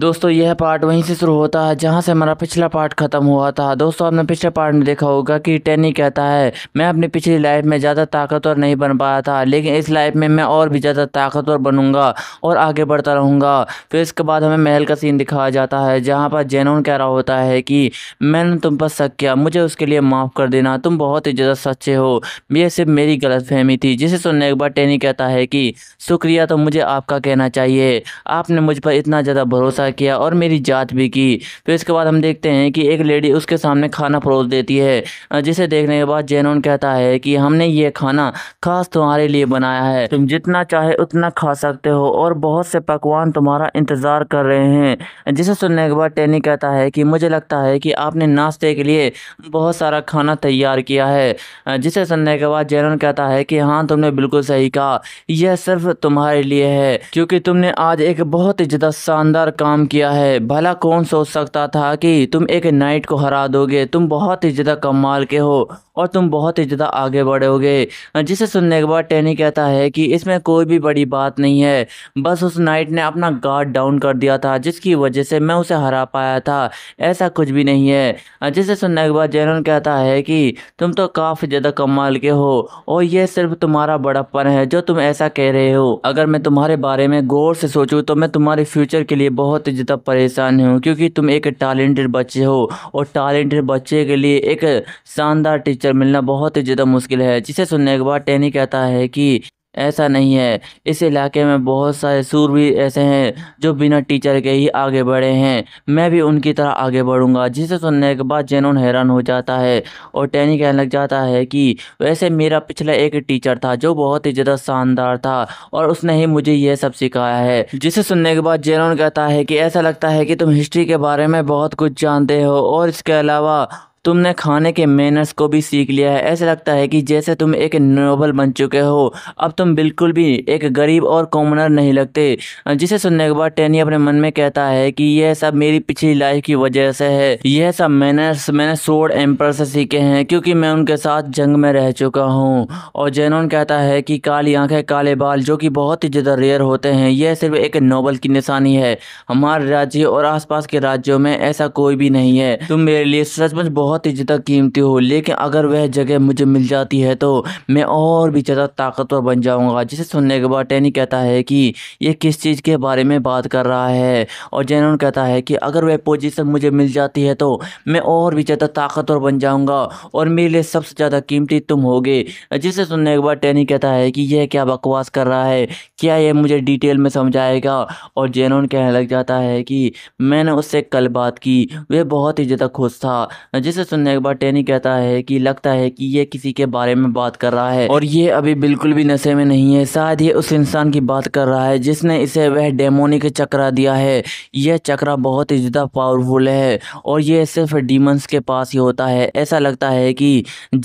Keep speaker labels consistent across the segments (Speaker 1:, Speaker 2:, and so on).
Speaker 1: दोस्तों यह पार्ट वहीं से शुरू होता है जहां से हमारा पिछला पार्ट ख़त्म हुआ था दोस्तों आपने पिछले पार्ट में देखा होगा कि टेनी कहता है मैं अपनी पिछली लाइफ में ज़्यादा ताकतवर नहीं बन पाया था लेकिन इस लाइफ में मैं और भी ज़्यादा ताकतवर बनूंगा और आगे बढ़ता रहूँगा फिर इसके बाद हमें महल का सीन दिखाया जाता है जहाँ पर जैनून कह रहा होता है कि मैंने तुम पर शक किया मुझे उसके लिए माफ़ कर देना तुम बहुत ही ज़्यादा सच्चे हो यह सिर्फ मेरी गलत फहमी थी जिसे सुनने के बाद टेनी कहता है कि शुक्रिया तो मुझे आपका कहना चाहिए आपने मुझ पर इतना ज़्यादा भरोसा ऐसा किया और मेरी जात भी की फिर इसके बाद हम देखते हैं कि एक लेडी उसके सामने खाना परोस देती है जिसे देखने के बाद जेनोन कहता है कि हमने ये खाना खास तुम्हारे लिए बनाया है तुम जितना चाहे उतना खा सकते हो और बहुत से पकवान तुम्हारा इंतज़ार कर रहे हैं जिसे सुनने के बाद टेनी कहता है कि मुझे लगता है कि आपने नाश्ते के लिए बहुत सारा खाना तैयार किया है जिसे सुनने के बाद जेनोन कहता है कि हाँ तुमने बिल्कुल सही कहा यह सिर्फ तुम्हारे लिए है क्योंकि तुमने आज एक बहुत ही ज़्यादा शानदार काम किया है भला कौन सोच सकता था कि तुम एक नाइट को हरा दोगे तुम बहुत ही ज़्यादा कमाल के हो और तुम बहुत ही ज़्यादा आगे बढ़ोगे जिसे सुनने के बाद टेनी कहता है कि इसमें कोई भी बड़ी बात नहीं है बस उस नाइट ने अपना गार्ड डाउन कर दिया था जिसकी वजह से मैं उसे हरा पाया था ऐसा कुछ भी नहीं है जिसे सुनने के बाद जेनन कहता है कि तुम तो काफ़ी ज़्यादा कमाल के हो और ये सिर्फ तुम्हारा बड़प्पन है जो तुम ऐसा कह रहे हो अगर मैं तुम्हारे बारे में गौर से सोचूँ तो मैं तुम्हारे फ्यूचर के लिए बहुत बहुत ज़्यादा परेशान हूँ क्योंकि तुम एक टैलेंटेड बच्चे हो और टैलेंटेड बच्चे के लिए एक शानदार टीचर मिलना बहुत ही ज़्यादा मुश्किल है जिसे सुनने के बाद टेनी कहता है कि ऐसा नहीं है इस इलाके में बहुत सारे सूर भी ऐसे हैं जो बिना टीचर के ही आगे बढ़े हैं मैं भी उनकी तरह आगे बढ़ूंगा जिसे सुनने के बाद जेनून हैरान हो जाता है और टैनी कहने लग जाता है कि वैसे मेरा पिछला एक टीचर था जो बहुत ही ज़्यादा शानदार था और उसने ही मुझे यह सब सिखाया है जिसे सुनने के बाद जेनून कहता है कि ऐसा लगता है कि तुम हिस्ट्री के बारे में बहुत कुछ जानते हो और इसके अलावा तुमने खाने के मैनर्स को भी सीख लिया है ऐसा लगता है कि जैसे तुम एक नोबल बन चुके हो अब तुम बिल्कुल भी एक गरीब और कॉमनर नहीं लगते जिसे सुनने के बाद टेनी अपने मन में कहता है कि यह सब मेरी पिछली लाइफ की वजह से है यह सब मैनर्स मैंने सोड एम्पर से सीखे हैं क्योंकि मैं उनके साथ जंग में रह चुका हूँ और जेनोन कहता है कि काली आंखें काले बाल जो कि बहुत ही ज़्यादा रेयर होते हैं यह सिर्फ एक नोबल की निशानी है हमारे राज्य और आसपास के राज्यों में ऐसा कोई भी नहीं है तुम मेरे लिए सचमुच बहुत बहुत ही ज़्यादा कीमती हो लेकिन अगर वह जगह मुझे मिल जाती है तो मैं और भी ज़्यादा ताकतवर बन जाऊँगा जिसे सुनने के बाद टैनी कहता है कि यह किस चीज़ के बारे में बात कर रहा है और जेनन कहता है कि अगर वह पोजिशन मुझे मिल जाती है तो मैं और भी ज़्यादा ताकतवर बन जाऊँगा और मेरे लिए सबसे ज़्यादा कीमती तुम होगे जिसे सुनने के बाद टैनी कहता है कि यह क्या बकवास कर रहा है क्या यह मुझे डिटेल में समझाएगा और जेनोन कहने लग जाता है कि मैंने उससे कल बात की वह बहुत ही ज़्यादा खुश था जिसे सुनने के बाद टेनी कहता है कि लगता है कि ये किसी के बारे में बात कर रहा है और ये अभी बिल्कुल भी नशे में नहीं है शायद ये उस इंसान की बात कर रहा है जिसने इसे वह डेमोनिक चक्रा दिया है यह चक्रा बहुत ही ज़्यादा पावरफुल है और यह सिर्फ डीमंस के पास ही होता है ऐसा लगता है कि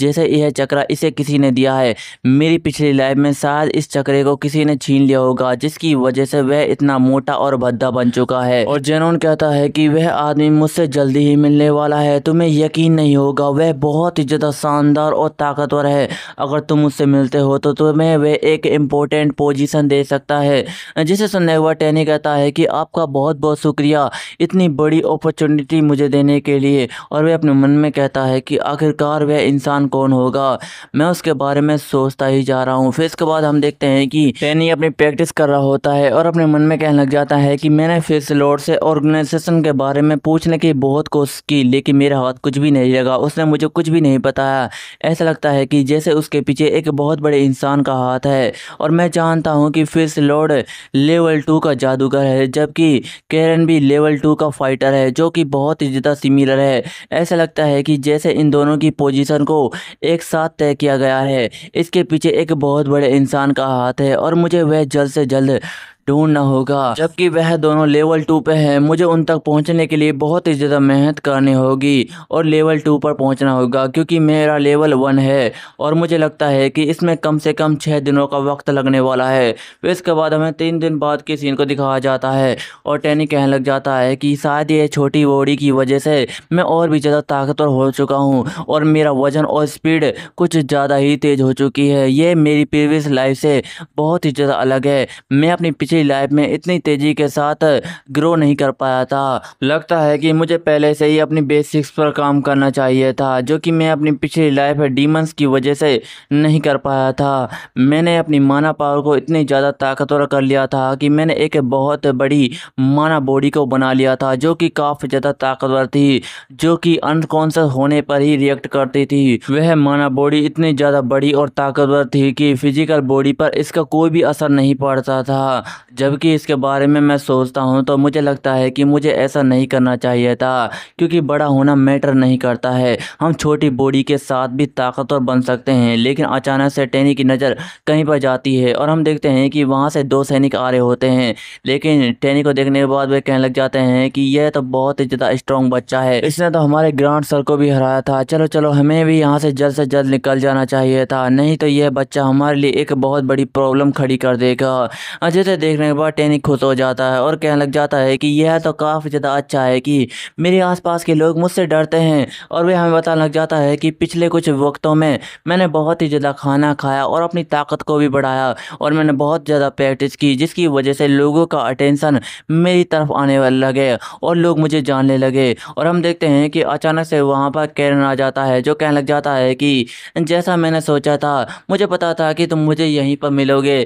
Speaker 1: जैसे यह चक्रा इसे किसी ने दिया है मेरी पिछली लाइफ में शायद इस चक्रे को किसी ने छीन लिया होगा जिसकी वजह से वह इतना मोटा और भद्दा बन चुका है और जेनोन कहता है कि वह आदमी मुझसे जल्दी ही मिलने वाला है तुम्हें यकीन यकीन नहीं होगा वह बहुत ही ज़्यादा शानदार और ताकतवर है अगर तुम उससे मिलते हो तो तुम्हें वह एक इम्पोर्टेंट पोजीशन दे सकता है जिसे सुनने हुआ टेनी कहता है कि आपका बहुत बहुत शुक्रिया इतनी बड़ी अपॉर्चुनिटी मुझे देने के लिए और वह अपने मन में कहता है कि आखिरकार वह इंसान कौन होगा मैं उसके बारे में सोचता ही जा रहा हूँ फिर इसके बाद हम देखते हैं कि टैनी अपनी प्रैक्टिस कर रहा होता है और अपने मन में कहने लग जाता है कि मैंने फिर से लॉर्ड से ऑर्गेनाइजेशन के बारे में पूछने की बहुत कोशिश की लेकिन मेरे हाथ कुछ भी नहीं नहीं लगा उसने मुझे कुछ भी नहीं बताया ऐसा लगता है कि जैसे उसके पीछे एक बहुत बड़े इंसान का हाथ है और मैं जानता हूँ कि फिर लॉर्ड लेवल टू का जादूगर है जबकि कैरन भी लेवल टू का फाइटर है जो कि बहुत ही ज़्यादा सिमिलर है ऐसा लगता है कि जैसे इन दोनों की पोजिशन को एक साथ तय किया गया है इसके पीछे एक बहुत बड़े इंसान का हाथ है और मुझे वह जल्द से जल्द ढूंढना होगा जबकि वह दोनों लेवल टू पे है मुझे उन तक पहुंचने के लिए बहुत ही ज़्यादा मेहनत करनी होगी और लेवल टू पर पहुंचना होगा क्योंकि मेरा लेवल वन है और मुझे लगता है कि इसमें कम से कम छः दिनों का वक्त लगने वाला है फिर इसके बाद हमें तीन दिन बाद के सीन को दिखाया जाता है और टैनी कहने लग जाता है कि शायद ये छोटी बॉडी की वजह से मैं और भी ज़्यादा ताकतवर हो चुका हूँ और मेरा वजन और स्पीड कुछ ज़्यादा ही तेज़ हो चुकी है ये मेरी प्रीवियस लाइफ से बहुत ही ज़्यादा अलग है मैं अपनी पिछली डेली लाइफ में इतनी तेज़ी के साथ ग्रो नहीं कर पाया था लगता है कि मुझे पहले से ही अपनी बेसिक्स पर काम करना चाहिए था जो कि मैं अपनी पिछली लाइफ डीमंस की वजह से नहीं कर पाया था मैंने अपनी माना पावर को इतनी ज़्यादा ताकतवर कर लिया था कि मैंने एक बहुत बड़ी माना बॉडी को बना लिया था जो कि काफ़ी ज़्यादा ताकतवर थी जो कि अनकॉन्शस होने पर ही रिएक्ट करती थी वह माना बॉडी इतनी ज़्यादा बड़ी और ताकतवर थी कि फिजिकल बॉडी पर इसका कोई भी असर नहीं पड़ता था जबकि इसके बारे में मैं सोचता हूँ तो मुझे लगता है कि मुझे ऐसा नहीं करना चाहिए था क्योंकि बड़ा होना मैटर नहीं करता है हम छोटी बॉडी के साथ भी ताकतवर बन सकते हैं लेकिन अचानक से टेनी की नज़र कहीं पर जाती है और हम देखते हैं कि वहाँ से दो सैनिक आ रहे होते हैं लेकिन टेनी को देखने के बाद वे कहने लग जाते हैं कि यह तो बहुत ही ज़्यादा स्ट्रॉन्ग बच्चा है इसने तो हमारे ग्रांड सर को भी हराया था चलो चलो हमें भी यहाँ से जल्द से जल्द निकल जाना चाहिए था नहीं तो यह बच्चा हमारे लिए एक बहुत बड़ी प्रॉब्लम खड़ी कर देगा अजय से तो देख देखने के बाद टेनिक खुश हो जाता है और कहने लग जाता है कि यह तो काफ़ी ज़्यादा अच्छा है कि मेरे आसपास के लोग मुझसे डरते हैं और वह हमें बताने लग जाता है कि पिछले कुछ वक्तों में मैंने बहुत ही ज़्यादा खाना खाया और अपनी ताकत को भी बढ़ाया और मैंने बहुत ज़्यादा प्रैक्टिस की जिसकी वजह से लोगों का अटेंसन मेरी तरफ आने वाले लगे और लोग मुझे जानने लगे और हम देखते हैं कि अचानक से वहाँ पर कैरन आ जाता है जो कहने लग जाता है कि जैसा मैंने सोचा था मुझे पता था कि तुम मुझे यहीं पर मिलोगे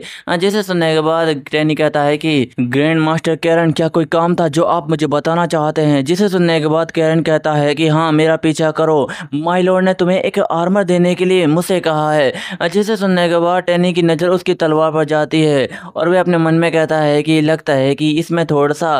Speaker 1: जैसे सुनने के बाद टेनिक कहता है कि ग्रैंड मास्टर कैरन क्या कोई काम था जो आप मुझे बताना चाहते हैं जिसे सुनने के बाद कैरन कहता है कि हाँ मेरा पीछा करो माइलोड ने तुम्हें एक आर्मर देने के लिए मुझसे कहा है जिसे सुनने के बाद टेनी की नज़र उसकी तलवार पर जाती है और वह अपने मन में कहता है कि लगता है कि इसमें थोड़ा सा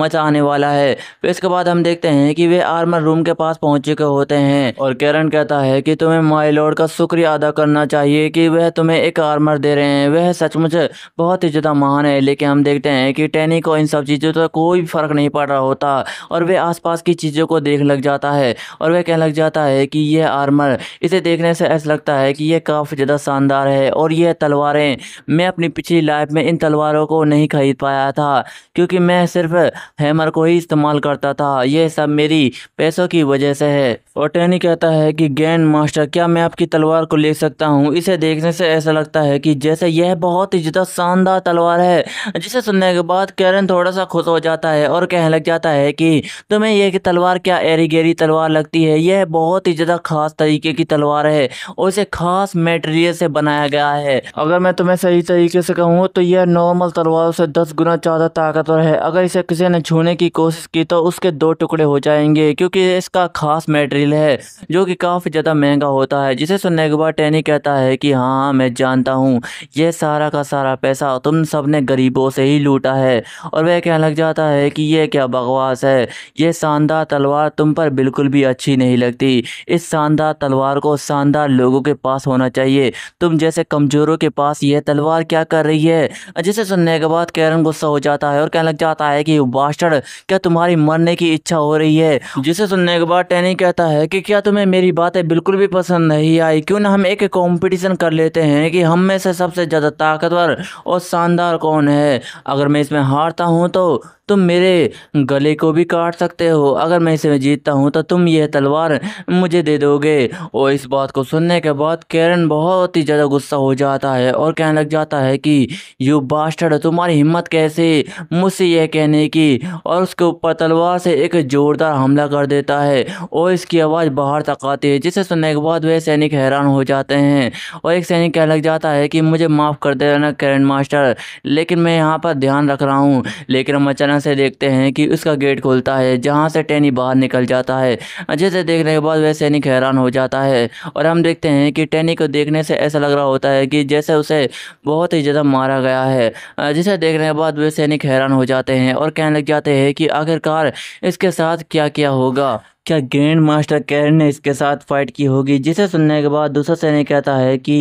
Speaker 1: मजा आने वाला है फिर इसके बाद हम देखते हैं कि वे आर्मर रूम के पास पहुंच चुके होते हैं और कैरन कहता है कि तुम्हें माइलोड का शुक्रिया अदा करना चाहिए कि वह तुम्हें एक आर्मर दे रहे हैं वह सचमुच बहुत ही ज़्यादा महान है लेकिन हम देखते हैं कि टेनी को इन सब चीज़ों का कोई भी फ़र्क नहीं पड़ रहा होता और वह आसपास की चीज़ों को देख लग जाता है और वह कह लग जाता है कि यह आर्मर इसे देखने से ऐसा लगता है कि यह काफ़ी ज़्यादा शानदार है और यह तलवारें मैं अपनी पिछली लाइफ में इन तलवारों को नहीं खरीद पाया था क्योंकि मैं सिर्फ हैमर को ही इस्तेमाल करता था यह सब मेरी पैसों की वजह से है और टैनी कहता है कि गैन मास्टर क्या मैं आपकी तलवार को ले सकता हूँ इसे देखने से ऐसा लगता है कि जैसे यह बहुत ही ज़्यादा शानदार तलवार है जिसे सुनने के बाद कैरन थोड़ा सा खुश हो जाता है और कहने लग जाता है कि तुम्हें यह तलवार क्या एरी गेरी तलवार लगती है यह बहुत ही ज़्यादा ख़ास तरीके की तलवार है और इसे ख़ास मेटेरियल से बनाया गया है अगर मैं तुम्हें सही तरीके से कहूँ तो यह नॉर्मल तलवार से दस गुना ज़्यादा ताकतवर है अगर इसे किसी ने छूने की कोशिश की तो उसके दो टुकड़े हो जाएंगे क्योंकि इसका ख़ास मेटेरियल है जो कि काफ़ी ज़्यादा महंगा होता है जिसे सुनने के बाद टेनी कहता है कि हाँ मैं जानता हूँ यह सारा का सारा पैसा तुम सब ने गरीब गरीबों से ही लूटा है और वह कहने लग जाता है कि यह क्या बकवास है यह शानदार तलवार तुम पर बिल्कुल भी अच्छी नहीं लगती इस शानदार तलवार को शानदार लोगों के पास होना चाहिए तुम जैसे कमज़ोरों के पास यह तलवार क्या कर रही है जिसे सुनने के बाद कैरन गुस्सा हो जाता है और कहने लग जाता है कि बास्टर्ड क्या तुम्हारी मरने की इच्छा हो रही है जिसे सुनने के बाद टेनी कहता है कि क्या तुम्हें मेरी बातें बिल्कुल भी पसंद नहीं आई क्यों ना हम एक कंपटीशन कर लेते हैं कि हम में से सबसे ज़्यादा ताकतवर और शानदार कौन कौन है अगर मैं इसमें हारता हूँ तो तुम मेरे गले को भी काट सकते हो अगर मैं इसमें जीतता हूँ तो तुम यह तलवार मुझे दे दोगे और इस बात को सुनने के बाद कैरन बहुत ही ज़्यादा गुस्सा हो जाता है और कहने लग जाता है कि यू बास्टर्ड तुम्हारी हिम्मत कैसे मुझसे यह कहने की और उसके ऊपर तलवार से एक ज़ोरदार हमला कर देता है और इसकी आवाज़ बाहर तक आती है जिसे सुनने के बाद वह सैनिक हैरान हो जाते हैं और एक सैनिक कहने लग जाता है कि मुझे माफ़ कर देना कैरन मास्टर लेकिन मैं यहाँ पर ध्यान रख रहा हूँ लेकिन हम अचानक तरह से देखते हैं कि उसका गेट खुलता है जहाँ से टैनी बाहर निकल जाता है जैसे देखने के बाद वह सैनिक हैरान हो जाता है और हम देखते हैं कि टेनी को देखने से ऐसा लग रहा होता है कि जैसे उसे बहुत ही ज़्यादा मारा गया है जिसे देखने के बाद वे सैनिक हैरान हो जाते हैं और कहने लग जाते हैं कि आखिरकार इसके साथ क्या क्या होगा क्या ग्रैंड मास्टर कैरन ने इसके साथ फाइट की होगी जिसे सुनने के बाद दूसरा सैनिक कहता है कि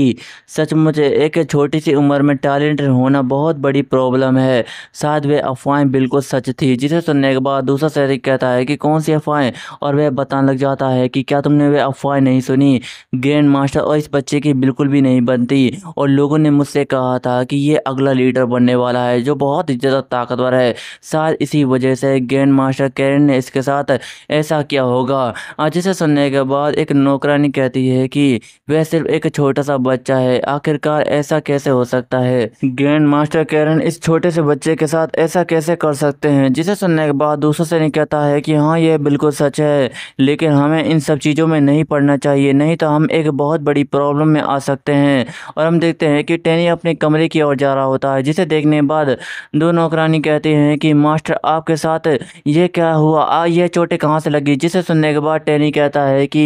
Speaker 1: सच मुझे एक छोटी सी उम्र में टैलेंट होना बहुत बड़ी प्रॉब्लम है शायद वे अफवाहें बिल्कुल सच थी जिसे सुनने के बाद दूसरा सैनिक कहता है कि कौन सी अफवाहें और वह बताने लग जाता है कि क्या तुमने वह अफवाहें नहीं सुनी ग्रैंड मास्टर और इस बच्चे की बिल्कुल भी नहीं बनती और लोगों ने मुझसे कहा था कि ये अगला लीडर बनने वाला है जो बहुत ही ज़्यादा ताकतवर है शायद इसी वजह से ग्रैंड मास्टर कैरन ने इसके साथ ऐसा किया होगा जिसे सुनने के बाद एक नौकरानी कहती है कि वह सिर्फ एक छोटा सा बच्चा है आखिरकार ऐसा कैसे हो सकता है ग्रैंड मास्टर कैरन इस छोटे से बच्चे के साथ ऐसा कैसे कर सकते हैं जिसे सुनने के बाद से नहीं कहता है कि हाँ यह बिल्कुल सच है लेकिन हमें इन सब चीज़ों में नहीं पढ़ना चाहिए नहीं तो हम एक बहुत बड़ी प्रॉब्लम में आ सकते हैं और हम देखते हैं कि टेनी अपने कमरे की ओर जा रहा होता है जिसे देखने के बाद दो नौकरानी कहती हैं कि मास्टर आपके साथ ये क्या हुआ आ, ये चोटें कहाँ से लगी जिसे सुनने के बाद टेनी कहता है कि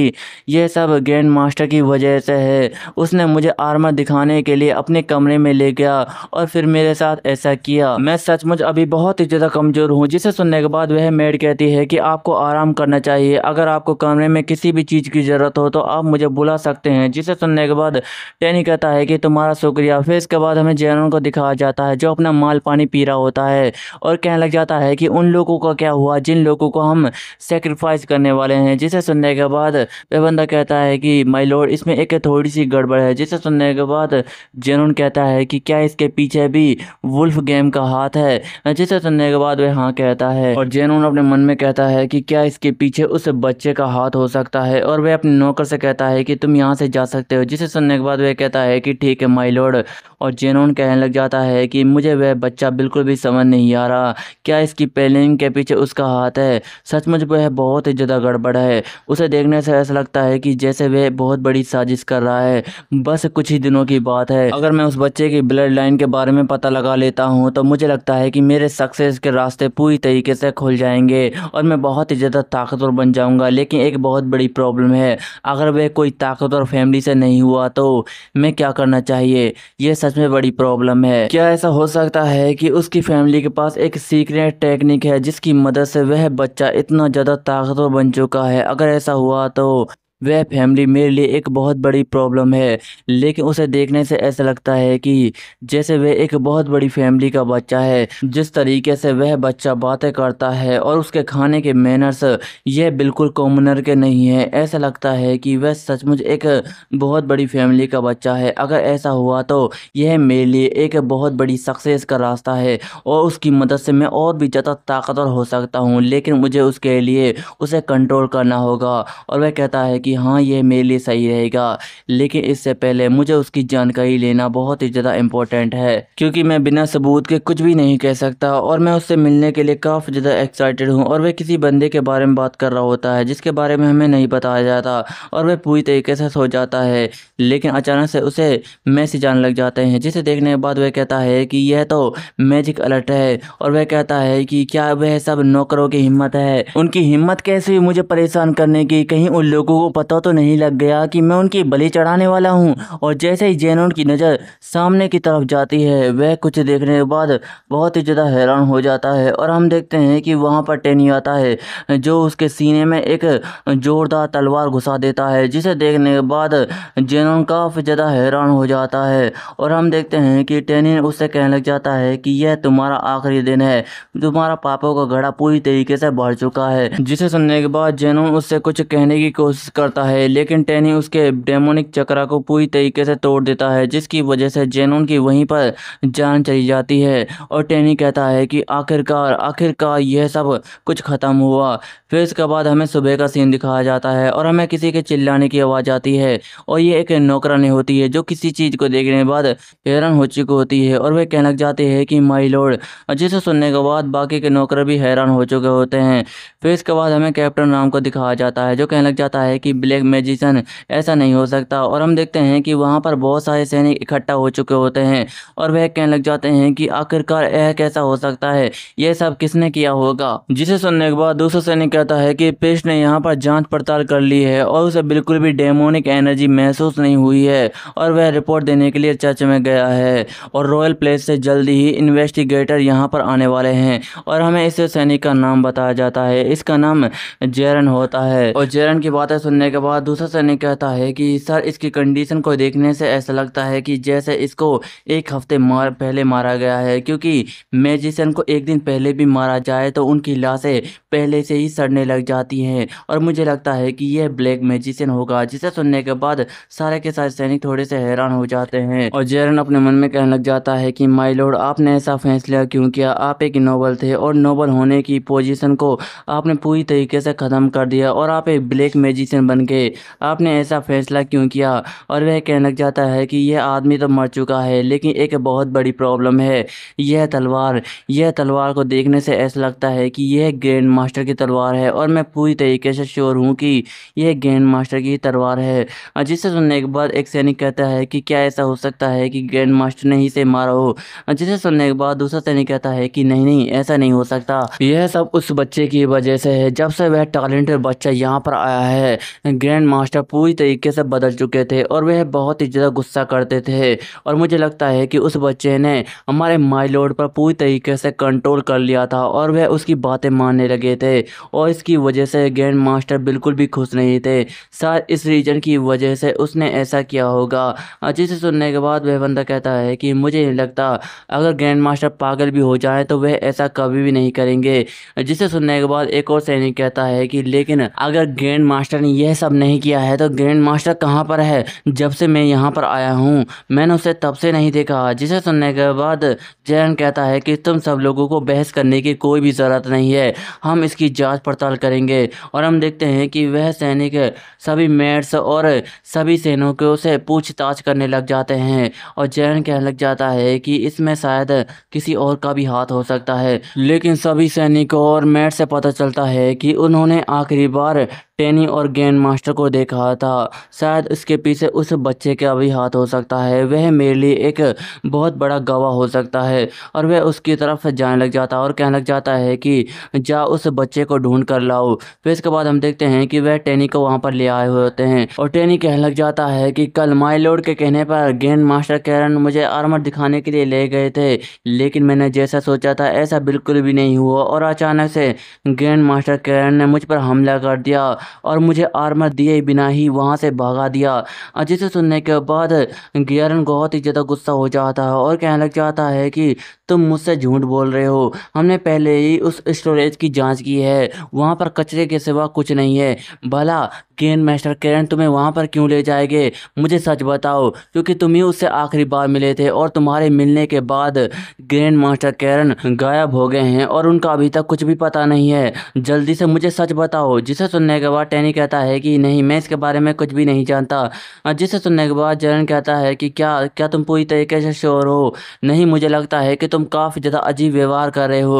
Speaker 1: यह सब ग्रैंड मास्टर की वजह से है उसने मुझे आर्मर दिखाने के लिए अपने कमरे में ले गया और फिर मेरे साथ ऐसा किया मैं सचमुच अभी बहुत ही ज़्यादा कमज़ोर हूँ जिसे सुनने के बाद वह मेड कहती है कि आपको आराम करना चाहिए अगर आपको कमरे में किसी भी चीज़ की ज़रूरत हो तो आप मुझे बुला सकते हैं जिसे सुनने के बाद टेनी कहता है कि तुम्हारा शुक्रिया फिर इसके बाद हमें जेरन को दिखाया जाता है जो अपना माल पानी पी रहा होता है और कहने लग जाता है कि उन लोगों का क्या हुआ जिन लोगों को हम सेक्रीफाइस करने करने वाले हैं जिसे सुनने के बाद वह बंदा कहता है कि माई लॉर्ड इसमें एक थोड़ी सी गड़बड़ है जिसे सुनने के बाद जेनून कहता है कि क्या इसके पीछे भी वुल्फ गेम का हाथ है जिसे सुनने के बाद वह हाँ कहता है और जेनून अपने मन में कहता है कि क्या इसके पीछे उस बच्चे का हाथ हो सकता है और वह अपने नौकर से कहता है कि तुम यहाँ से जा सकते हो जिसे सुनने के बाद वह कहता है कि ठीक है माई लॉर्ड और जेनून कहने लग जाता है कि मुझे वह बच्चा बिल्कुल भी समझ नहीं आ रहा क्या इसकी पेलिंग के पीछे उसका हाथ है सचमुच वह बहुत ही ज़्यादा ज़्यादा गड़बड़ है उसे देखने से ऐसा लगता है कि जैसे वह बहुत बड़ी साजिश कर रहा है बस कुछ ही दिनों की बात है अगर मैं उस बच्चे की ब्लड लाइन के बारे में पता लगा लेता हूँ तो मुझे लगता है कि मेरे सक्सेस के रास्ते पूरी तरीके से खुल जाएंगे और मैं बहुत ही ज़्यादा ताकतवर बन जाऊँगा लेकिन एक बहुत बड़ी प्रॉब्लम है अगर वह कोई ताकतवर फैमिली से नहीं हुआ तो मैं क्या करना चाहिए यह सच में बड़ी प्रॉब्लम है क्या ऐसा हो सकता है कि उसकी फैमिली के पास एक सीक्रेट टेक्निक है जिसकी मदद से वह बच्चा इतना ज़्यादा ताकतवर बन बन चुका है अगर ऐसा हुआ तो वह फैमिली मेरे लिए एक बहुत बड़ी प्रॉब्लम है लेकिन उसे देखने से ऐसा लगता है कि जैसे वह एक बहुत बड़ी फैमिली का बच्चा है जिस तरीके से वह बच्चा बातें करता है और उसके खाने के मैनर्स यह बिल्कुल कॉमनर के नहीं है ऐसा लगता है कि वह सचमुच एक बहुत बड़ी फैमिली का बच्चा है अगर ऐसा हुआ तो यह मेरे लिए एक बहुत बड़ी सक्सेस का रास्ता है और उसकी मदद से मैं और भी ज़्यादा ताकतवर हो सकता हूँ लेकिन मुझे उसके लिए उसे कंट्रोल करना होगा और वह कहता है कि हाँ ये मेरे लिए सही रहेगा लेकिन इससे पहले मुझे उसकी जानकारी लेना बहुत ही ज़्यादा इम्पोर्टेंट है क्योंकि मैं बिना सबूत के कुछ भी नहीं कह सकता और मैं उससे मिलने के लिए काफ़ी ज़्यादा एक्साइटेड हूँ और वह किसी बंदे के बारे में बात कर रहा होता है जिसके बारे में हमें नहीं बताया जाता और वह पूरी तरीके से सो जाता है लेकिन अचानक से उसे मैसेज आने लग जाते हैं जिसे देखने के बाद वह कहता है कि यह तो मैजिक अलर्ट है और वह कहता है कि क्या वह सब नौकरों की हिम्मत है उनकी हिम्मत कैसे मुझे परेशान करने की कहीं उन लोगों को पता तो नहीं लग गया कि मैं उनकी बलि चढ़ाने वाला हूँ और जैसे ही जैनून की नज़र सामने की तरफ जाती है वह कुछ देखने के बाद बहुत ही ज़्यादा हैरान हो जाता है और हम देखते हैं कि वहाँ पर टेनी आता है जो उसके सीने में एक ज़ोरदार तलवार घुसा देता है जिसे देखने के बाद जैन काफ़ी ज़्यादा हैरान हो जाता है और हम देखते हैं कि टेनी उससे कहने लग जाता है कि यह तुम्हारा आखिरी दिन है तुम्हारा पापों का घड़ा पूरी तरीके से भर चुका है जिसे सुनने के बाद जैनून उससे कुछ कहने की कोशिश कर करता है लेकिन टेनी उसके डेमोनिक चक्रा को पूरी तरीके से तोड़ देता है जिसकी वजह से जेनून की वहीं पर जान चली जाती है और टेनी कहता है कि आखिरकार आखिरकार यह सब कुछ ख़त्म हुआ फिर इसके बाद हमें सुबह का सीन दिखाया जाता है और हमें किसी के चिल्लाने की आवाज़ आती है और ये एक नौकरानी होती है जो किसी चीज़ को देखने के बाद हैरान हो चुकी होती है और वह कहने लग जाती है कि माई लोड जिसे सुनने के बाद बाकी के नौकर भी हैरान हो चुके होते हैं फिर इसके बाद हमें कैप्टन नाम को दिखाया जाता है जो कहने लग जाता है कि ब्लैक मैजिशन ऐसा नहीं हो सकता और हम देखते हैं कि वहाँ पर बहुत सारे सैनिक इकट्ठा हो चुके होते हैं और वह कहने लग जाते हैं कि आखिरकार यह कैसा हो सकता है यह सब किसने किया होगा जिसे सुनने के बाद दूसरा सैनिक कहता है कि पेस्ट ने यहाँ पर जांच पड़ताल कर ली है और उसे बिल्कुल भी डेमोनिक एनर्जी महसूस नहीं हुई है और वह रिपोर्ट देने के लिए चर्च में गया है और रॉयल प्लेस से जल्दी ही इन्वेस्टिगेटर यहाँ पर आने वाले हैं और हमें इस सैनिक का नाम बताया जाता है इसका नाम जेरन होता है और जेरन की बातें सुनने करने के बाद दूसरा सैनिक कहता है कि सर इसकी कंडीशन को देखने से ऐसा लगता है कि जैसे इसको एक हफ्ते मार पहले मारा गया है क्योंकि मैजिशियन को एक दिन पहले भी मारा जाए तो उनकी लाशें पहले से ही सड़ने लग जाती हैं और मुझे लगता है कि यह ब्लैक मैजिशियन होगा जिसे सुनने के बाद सारे के सारे सैनिक थोड़े से हैरान हो जाते हैं और जेरन अपने मन में कहने लग जाता है कि माई लोड आपने ऐसा फैसला क्यों किया आप एक नोबल थे और नोबल होने की पोजिशन को आपने पूरी तरीके से ख़त्म कर दिया और आप एक ब्लैक मैजिशियन बन बन गए आपने ऐसा फ़ैसला क्यों किया और वह कहने लग जाता है कि यह आदमी तो मर चुका है लेकिन एक बहुत बड़ी प्रॉब्लम है यह तलवार यह तलवार को देखने से ऐसा लगता है कि यह ग्रैंड मास्टर की तलवार है और मैं पूरी तरीके से श्योर हूँ कि यह ग्रैंड मास्टर की तलवार है जिसे सुनने के बाद एक सैनिक कहता है कि क्या ऐसा हो सकता है कि ग्रैंड मास्टर ने ही से मारा हो जिसे सुनने के बाद दूसरा सैनिक कहता है कि नहीं नहीं ऐसा नहीं हो सकता यह सब उस बच्चे की वजह से है जब से वह टैलेंटेड बच्चा यहाँ पर आया है ग्रैंड मास्टर पूरी तरीके से बदल चुके थे और वह बहुत ही ज़्यादा गुस्सा करते थे और मुझे लगता है कि उस बच्चे ने हमारे माई लोड पर पूरी तरीके से कंट्रोल कर लिया था और वह उसकी बातें मानने लगे थे और इसकी वजह से ग्रैंड मास्टर बिल्कुल भी खुश नहीं थे शायद इस रीजन की वजह से उसने ऐसा किया होगा जिसे सुनने के बाद वह बंदा कहता है कि मुझे नहीं लगता अगर ग्रैंड मास्टर पागल भी हो जाए तो वह ऐसा कभी भी नहीं करेंगे जिसे सुनने के बाद एक और सैनिक कहता है कि लेकिन अगर ग्रैंड मास्टर ने यह यह सब नहीं किया है तो ग्रैंड मास्टर कहाँ पर है जब से मैं यहाँ पर आया हूँ मैंने उसे तब से नहीं देखा जिसे सुनने के बाद जैन कहता है कि तुम सब लोगों को बहस करने की कोई भी ज़रूरत नहीं है हम इसकी जांच पड़ताल करेंगे और हम देखते हैं कि वह सैनिक सभी मेट्स और सभी सैनिकों से पूछताछ करने लग जाते हैं और जैन कहने लग जाता है कि इसमें शायद किसी और का भी हाथ हो सकता है लेकिन सभी सैनिकों और मेट से पता चलता है कि उन्होंने आखिरी बार टेनी और गेन ट्यूशन मास्टर को देख रहा था शायद उसके पीछे उस बच्चे का भी हाथ हो सकता है वह मेरे लिए एक बहुत बड़ा गवाह हो सकता है और वह उसकी तरफ जाने लग जाता है और कहने लग जाता है कि जा उस बच्चे को ढूंढ कर लाओ फिर इसके बाद हम देखते हैं कि वह टेनी को वहाँ पर ले आए हुए होते हैं और टेनी कहने लग जाता है कि कल माइलोड के कहने पर गेंद मास्टर कैरन मुझे आर्मर दिखाने के लिए ले गए थे लेकिन मैंने जैसा सोचा था ऐसा बिल्कुल भी नहीं हुआ और अचानक से गेंद मास्टर कैरन ने मुझ पर हमला कर दिया और मुझे आर्मर दिए बिना ही वहाँ से भागा दिया जिसे सुनने के बाद गियरन बहुत ही ज़्यादा गुस्सा हो जाता है और कहने लग जाता है कि तुम मुझसे झूठ बोल रहे हो हमने पहले ही उस स्टोरेज की जांच की है वहाँ पर कचरे के सिवा कुछ नहीं है भला केन मास्टर किरण तुम्हें वहाँ पर क्यों ले जाएंगे मुझे सच बताओ क्योंकि तुम ही उससे आखिरी बार मिले थे और तुम्हारे मिलने के बाद ग्रैंड मास्टर किरण गायब हो गए हैं और उनका अभी तक कुछ भी पता नहीं है जल्दी से मुझे सच बताओ जिसे सुनने के बाद टैनी कहता है है कि नहीं मैं इसके बारे में कुछ भी नहीं जानता जिसे सुनने के बाद जरन कहता है कि क्या क्या तुम पूरी तरीके से शोर हो नहीं मुझे लगता है कि तुम काफ़ी ज़्यादा अजीब व्यवहार कर रहे हो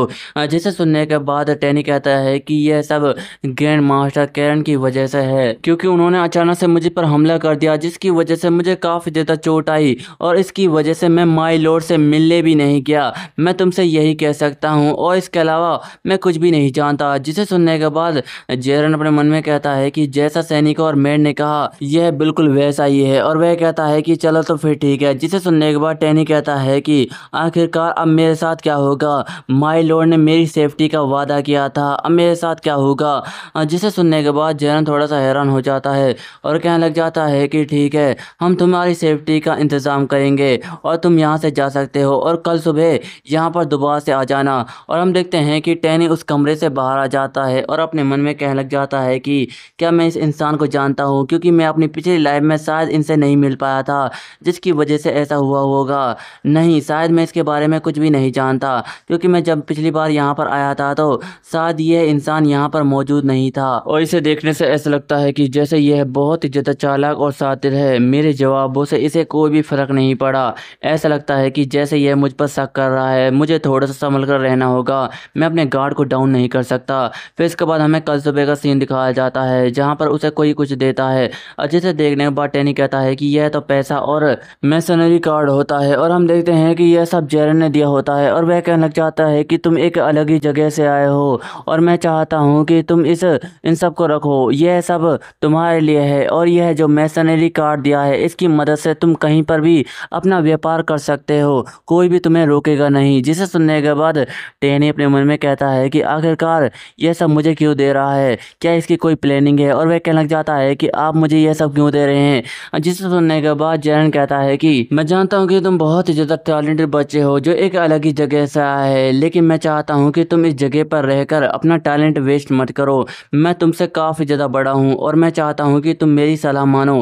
Speaker 1: जिसे सुनने के बाद टेनी कहता है कि यह सब ग्रैंड मास्टर कैरन की वजह से है क्योंकि उन्होंने अचानक से मुझ पर हमला कर दिया जिसकी वजह से मुझे काफ़ी ज़्यादा चोट आई और इसकी वजह से मैं माई लोड से मिलने भी नहीं गया मैं तुमसे यही कह सकता हूँ और इसके अलावा मैं कुछ भी नहीं जानता जिसे सुनने के बाद जेरन अपने मन में कहता है कि जय जैसा सैनिक और मेड ने कहा यह बिल्कुल वैसा ही है और वह कहता है कि चलो तो फिर ठीक है जिसे सुनने के बाद टेनी कहता है कि आखिरकार अब मेरे साथ क्या होगा माई लॉर्ड ने मेरी सेफ्टी का वादा किया था अब मेरे साथ क्या होगा जिसे सुनने के बाद जैन थोड़ा सा हैरान हो जाता है और कहने लग जाता है कि ठीक है हम तुम्हारी सेफ्टी का इंतज़ाम करेंगे और तुम यहाँ से जा सकते हो और कल सुबह यहाँ पर दोबारा से आ जाना और हम देखते हैं कि टेनी उस कमरे से बाहर आ जाता है और अपने मन में कहने लग जाता है कि क्या मैं इस इंसान को जानता हूँ क्योंकि मैं अपनी पिछली लाइफ में शायद इनसे नहीं मिल पाया था जिसकी वजह से ऐसा हुआ होगा नहीं शायद मैं इसके बारे में कुछ भी नहीं जानता क्योंकि मैं जब पिछली बार यहाँ पर आया था तो शायद यह इंसान यहाँ पर मौजूद नहीं था और इसे देखने से ऐसा लगता है कि जैसे यह बहुत ही ज़्यादा चालाक और सातिर है मेरे जवाबों से इसे कोई भी फ़र्क नहीं पड़ा ऐसा लगता है कि जैसे यह मुझ पर शक कर रहा है मुझे थोड़ा सा संभल कर रहना होगा मैं अपने गार्ड को डाउन नहीं कर सकता फिर इसके बाद हमें कल सुबह का सीन दिखाया जाता है जहाँ पर पर उसे कोई कुछ देता है अजय से देखने के बाद टेनी कहता है कि यह तो पैसा और मैसनरी कार्ड होता है और हम देखते हैं कि यह सब जेरन ने दिया होता है और वह कहना चाहता है कि तुम एक अलग ही जगह से आए हो और मैं चाहता हूँ कि तुम इस इन सब को रखो यह सब तुम्हारे लिए है और यह जो मैसनरी कार्ड दिया है इसकी मदद से तुम कहीं पर भी अपना व्यापार कर सकते हो कोई भी तुम्हें रोकेगा नहीं जिसे सुनने के बाद टेनी अपने मन में कहता है कि आखिरकार यह सब मुझे क्यों दे रहा है क्या इसकी कोई प्लानिंग है और वह वह कहने लग जाता है कि आप मुझे यह सब क्यों दे रहे हैं जिसे सुनने के बाद जैन कहता है कि मैं जानता हूँ कि तुम बहुत ही ज़्यादा टैलेंटेड बच्चे हो जो एक अलग ही जगह से आया है लेकिन मैं चाहता हूँ कि तुम इस जगह पर रहकर अपना टैलेंट वेस्ट मत करो मैं तुमसे काफ़ी ज़्यादा बड़ा हूँ और मैं चाहता हूँ कि तुम मेरी सलाह मानो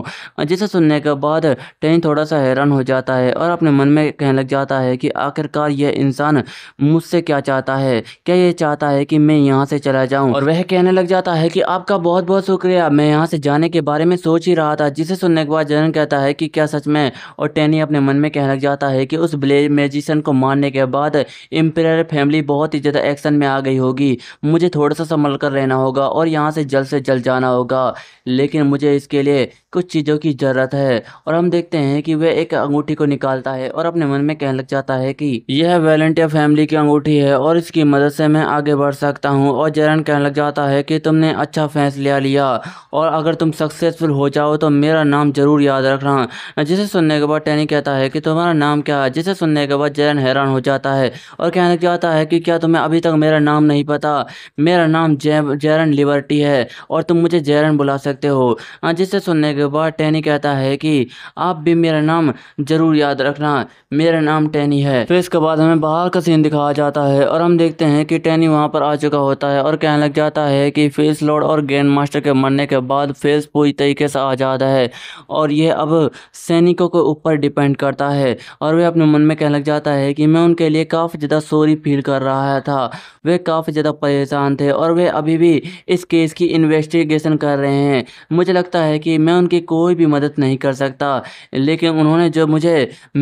Speaker 1: जिसे सुनने के बाद टेन थोड़ा सा हैरान हो जाता है और अपने मन में कहने लग जाता है कि आखिरकार यह इंसान मुझसे क्या चाहता है क्या यह चाहता है कि मैं यहाँ से चला जाऊँ और वह कहने लग जाता है कि आपका बहुत बहुत शुक्रिया गया मैं यहाँ से जाने के बारे में सोच ही रहा था जिसे सुनने के बाद जनन कहता है कि क्या सच में और टेनी अपने मन में कहने लग जाता है कि उस ब्लेज मैजिशन को मारने के बाद एम्पेयर फैमिली बहुत ही ज़्यादा एक्शन में आ गई होगी मुझे थोड़ा सा संभल कर रहना होगा और यहाँ से जल्द से जल्द जाना होगा लेकिन मुझे इसके लिए कुछ चीज़ों की ज़रूरत है और हम देखते हैं कि वह एक अंगूठी को निकालता है और अपने मन में कहने लग जाता है कि यह वैलेंटिया फैमिली की अंगूठी है और इसकी मदद से मैं आगे बढ़ सकता हूँ और जरन कहने लग जाता है कि तुमने अच्छा फैसला लिया और अगर तुम सक्सेसफुल हो जाओ तो मेरा नाम जरूर याद रखना जिसे सुनने के बाद टैनी कहता है कि तुम्हारा नाम क्या है जिसे सुनने के बाद जरन हैरान हो जाता है और कहने लग जाता है कि क्या तुम्हें अभी तक मेरा नाम नहीं पता मेरा नाम जैरन लिबर्टी है और तुम मुझे जैरन बुला सकते हो जिसे सुनने के बाद टैनी कहता है कि आप भी मेरा नाम जरूर याद रखना मेरा नाम टैनी है फिर इसके बाद हमें बाहर का सीन दिखाया जाता है और हम देखते हैं कि टैनी वहाँ पर आ चुका होता है और कहने लग जाता है कि फेस लॉर्ड और ग्रैंड मास्टर के मरने के बाद फेस पूरी तरीके से आ जाता है और यह अब सैनिकों के ऊपर डिपेंड करता है और वह अपने मन में कहने लग जाता है कि मैं उनके लिए काफ़ी ज़्यादा सॉरी फील कर रहा था वे काफ़ी ज़्यादा परेशान थे और वे अभी भी इस केस की इन्वेस्टिगेशन कर रहे हैं मुझे लगता है कि मैं उनकी की कोई भी मदद नहीं कर सकता लेकिन उन्होंने जो मुझे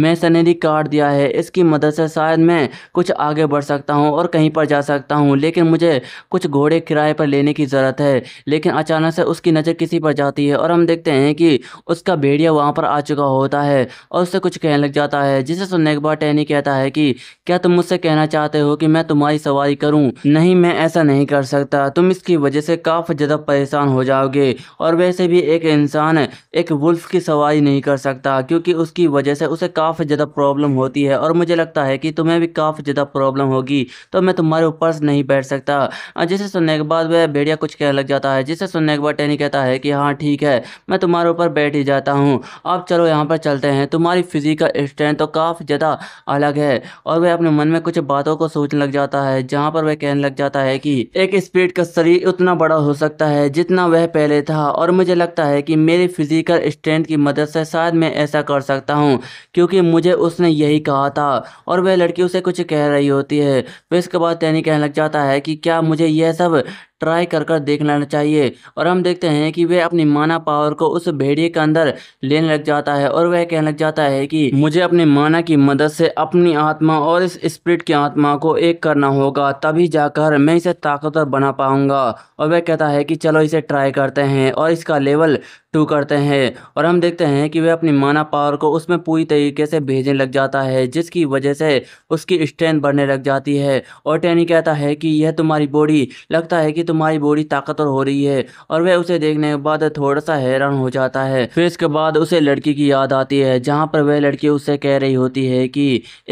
Speaker 1: मेसनरी कार्ड दिया है इसकी मदद से शायद मैं कुछ आगे बढ़ सकता हूँ और कहीं पर जा सकता हूँ लेकिन मुझे कुछ घोड़े किराए पर लेने की ज़रूरत है लेकिन अचानक से उसकी नज़र किसी पर जाती है और हम देखते हैं कि उसका भेड़िया वहाँ पर आ चुका होता है और उससे कुछ कहने लग जाता है जिसे सुनने के बाद टैनी कहता है कि क्या तुम मुझसे कहना चाहते हो कि मैं तुम्हारी सवारी करूँ नहीं मैं ऐसा नहीं कर सकता तुम इसकी वजह से काफ़ी ज़्यादा परेशान हो जाओगे और वैसे भी एक इंसान इंसान एक वुल्फ की सवारी नहीं कर सकता क्योंकि उसकी वजह से उसे काफ़ी ज़्यादा प्रॉब्लम होती है और मुझे लगता है कि तुम्हें भी काफ़ी ज़्यादा प्रॉब्लम होगी तो मैं तुम्हारे ऊपर नहीं बैठ सकता जिसे सुनने के बाद वह भेड़िया कुछ कहने लग जाता है जिसे सुनने के बाद टेनी कहता है कि हाँ ठीक है मैं तुम्हारे ऊपर बैठ ही जाता हूँ अब चलो यहाँ पर चलते हैं तुम्हारी फिजिकल स्ट्रेंथ तो काफ़ी ज़्यादा अलग है और वह अपने मन में कुछ बातों को सोचने लग जाता है जहाँ पर वह कहने लग जाता है कि एक स्पीड का शरीर उतना बड़ा हो सकता है जितना वह पहले था और मुझे लगता है कि मेरे मेरे फिज़िकल स्ट्रेंथ की मदद से शायद मैं ऐसा कर सकता हूँ क्योंकि मुझे उसने यही कहा था और वह लड़की उसे कुछ कह रही होती है फिर इसके बाद तैनी कहने लग जाता है कि क्या मुझे यह सब ट्राई कर कर देख लेना चाहिए और हम देखते हैं कि वह अपनी माना पावर को उस भेड़िए के अंदर लेने लग जाता है और वह कहने लग जाता है कि मुझे अपने माना की मदद से अपनी आत्मा और इस स्प्रिट की आत्मा को एक करना होगा तभी जाकर मैं इसे ताकतवर बना पाऊंगा और वह कहता है कि चलो इसे ट्राई करते हैं और इसका लेवल टू करते हैं और हम देखते हैं कि वह अपनी माना पावर को उसमें पूरी तरीके से भेजने लग जाता है जिसकी वजह से उसकी स्ट्रेंथ बढ़ने लग जाती है और टैनी कहता है कि यह तुम्हारी बॉडी लगता है कि तुम तुम्हारी बॉडी ताकतवर हो रही है और वह उसे देखने के बाद थोड़ा सा हैरान हो जाता है फिर इसके बाद उसे लड़की की याद आती है जहाँ पर वह लड़की उसे कह रही होती है कि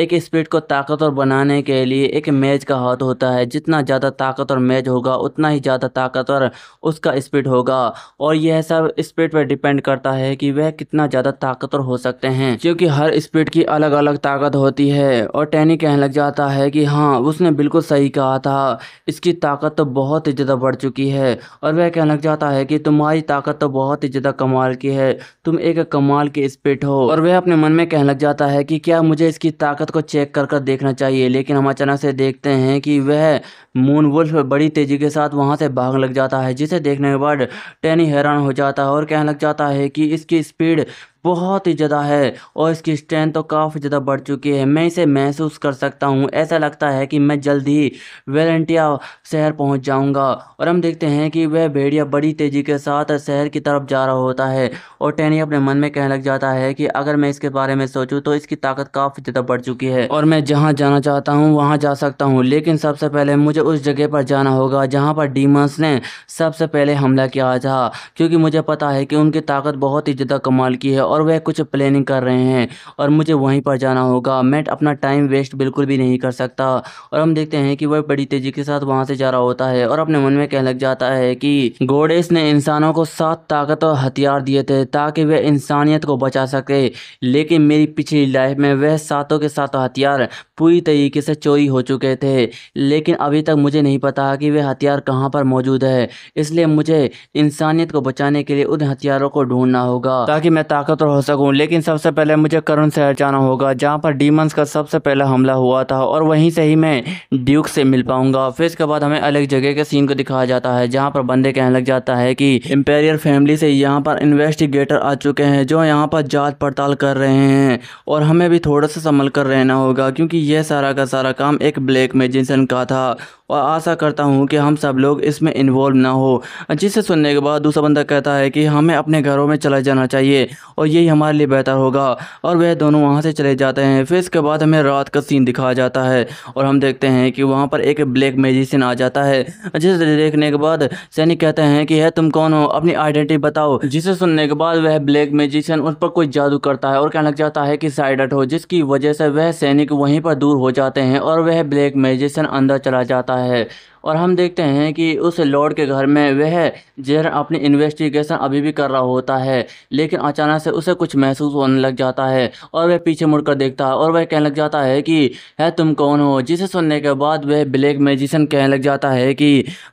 Speaker 1: एक स्पिरिट को ताकतवर बनाने के लिए एक मैच का हाथ होता है जितना ज़्यादा ताकतवर मैच होगा उतना ही ज़्यादा ताकतवर उसका स्पिरिट होगा और यह सब स्पिरिट पर डिपेंड करता है कि वह कितना ज़्यादा ताकतवर हो सकते हैं क्योंकि हर स्पिरिट की अलग अलग ताकत होती है और टैनी कहने लग जाता है कि हाँ उसने बिल्कुल सही कहा था इसकी ताकत तो बहुत ही ज़्यादा बढ़ चुकी है और वह कहना चाहता है कि तुम्हारी ताकत तो बहुत ही ज़्यादा कमाल की है तुम एक कमाल के स्पिट हो और वह अपने मन में कहने लग जाता है कि क्या मुझे इसकी ताकत को चेक कर कर देखना चाहिए लेकिन हम अचानक से देखते हैं कि वह मून वुल्फ बड़ी तेज़ी के साथ वहाँ से भाग लग जाता है जिसे देखने के बाद टैनी हैरान हो जाता है और कहने लग जाता है कि इसकी स्पीड बहुत ही ज़्यादा है और इसकी स्ट्रेंथ तो काफ़ी ज़्यादा बढ़ चुकी है मैं इसे महसूस कर सकता हूँ ऐसा लगता है कि मैं जल्द ही वेलेंटिया शहर पहुँच जाऊँगा और हम देखते हैं कि वह भेड़िया बड़ी तेज़ी के साथ शहर की तरफ जा रहा होता है और टैनी अपने मन में कहने लग जाता है कि अगर मैं इसके बारे में सोचूँ तो इसकी ताकत काफ़ी ज़्यादा बढ़ चुकी है और मैं जहाँ जाना चाहता हूँ वहाँ जा सकता हूँ लेकिन सबसे पहले मुझे उस जगह पर जाना होगा जहाँ पर डीमंस ने सबसे पहले हमला किया था क्योंकि मुझे पता है कि उनकी ताकत बहुत ही ज़्यादा कमाल की है और वह कुछ प्लानिंग कर रहे हैं और मुझे वहीं पर जाना होगा मैं अपना टाइम वेस्ट बिल्कुल भी नहीं कर सकता और हम देखते हैं कि वह बड़ी तेज़ी के साथ वहाँ से जा रहा होता है और अपने मन में कह लग जाता है कि गोडेस ने इंसानों को सात ताकत और हथियार दिए थे ताकि वह इंसानियत को बचा सके लेकिन मेरी पिछली लाइफ में वह सातों के साथ हथियार पूरी तरीके से चोरी हो चुके थे लेकिन अभी तक मुझे नहीं पता कि वह हथियार कहाँ पर मौजूद है इसलिए मुझे इंसानियत को बचाने के लिए उन हथियारों को ढूंढना होगा ताकि मैं ताकत स्वतंत्र हो सकूं लेकिन सबसे पहले मुझे करुण शहर जाना होगा जहां पर डीमंस का सबसे पहला हमला हुआ था और वहीं से ही मैं ड्यूक से मिल पाऊंगा फिर इसके बाद हमें अलग जगह के सीन को दिखाया जाता है जहां पर बंदे कहने लग जाता है कि इम्पेरियर फैमिली से यहाँ पर इन्वेस्टिगेटर आ चुके हैं जो यहाँ पर जाँच पड़ताल कर रहे हैं और हमें भी थोड़ा सा संभल कर रहना होगा क्योंकि यह सारा का सारा काम एक ब्लैक मेजिशन का था और आशा करता हूँ कि हम सब लोग इसमें इन्वॉल्व ना हो जिसे सुनने के बाद दूसरा बंदा कहता है कि हमें अपने घरों में चला जाना चाहिए और यही हमारे लिए बेहतर होगा और वह दोनों वहाँ से चले जाते हैं फिर इसके बाद हमें रात का सीन दिखाया जाता है और हम देखते हैं कि वहाँ पर एक ब्लैक मेजिसिन आ जाता है जिसे देखने के बाद सैनिक कहते हैं कि है तुम कौन हो अपनी आइडेंटिटी बताओ जिसे सुनने के बाद वह ब्लैक मेजिसन उस पर कोई जादू करता है और कहने लग जाता है कि साइडट हो जिसकी वजह से वह सैनिक वहीं पर दूर हो जाते हैं और वह ब्लैक मेजिसन अंदर चला जाता है और हम देखते हैं कि उस लॉर्ड के घर में वह जेर अपनी इन्वेस्टिगेशन अभी भी कर रहा होता है लेकिन अचानक से उसे कुछ महसूस होने लग जाता है और वह पीछे मुड़कर देखता है और वह कहने लग जाता है कि है तुम कौन हो जिसे सुनने के बाद वह ब्लैक मैजिशन कहने लग जाता है कि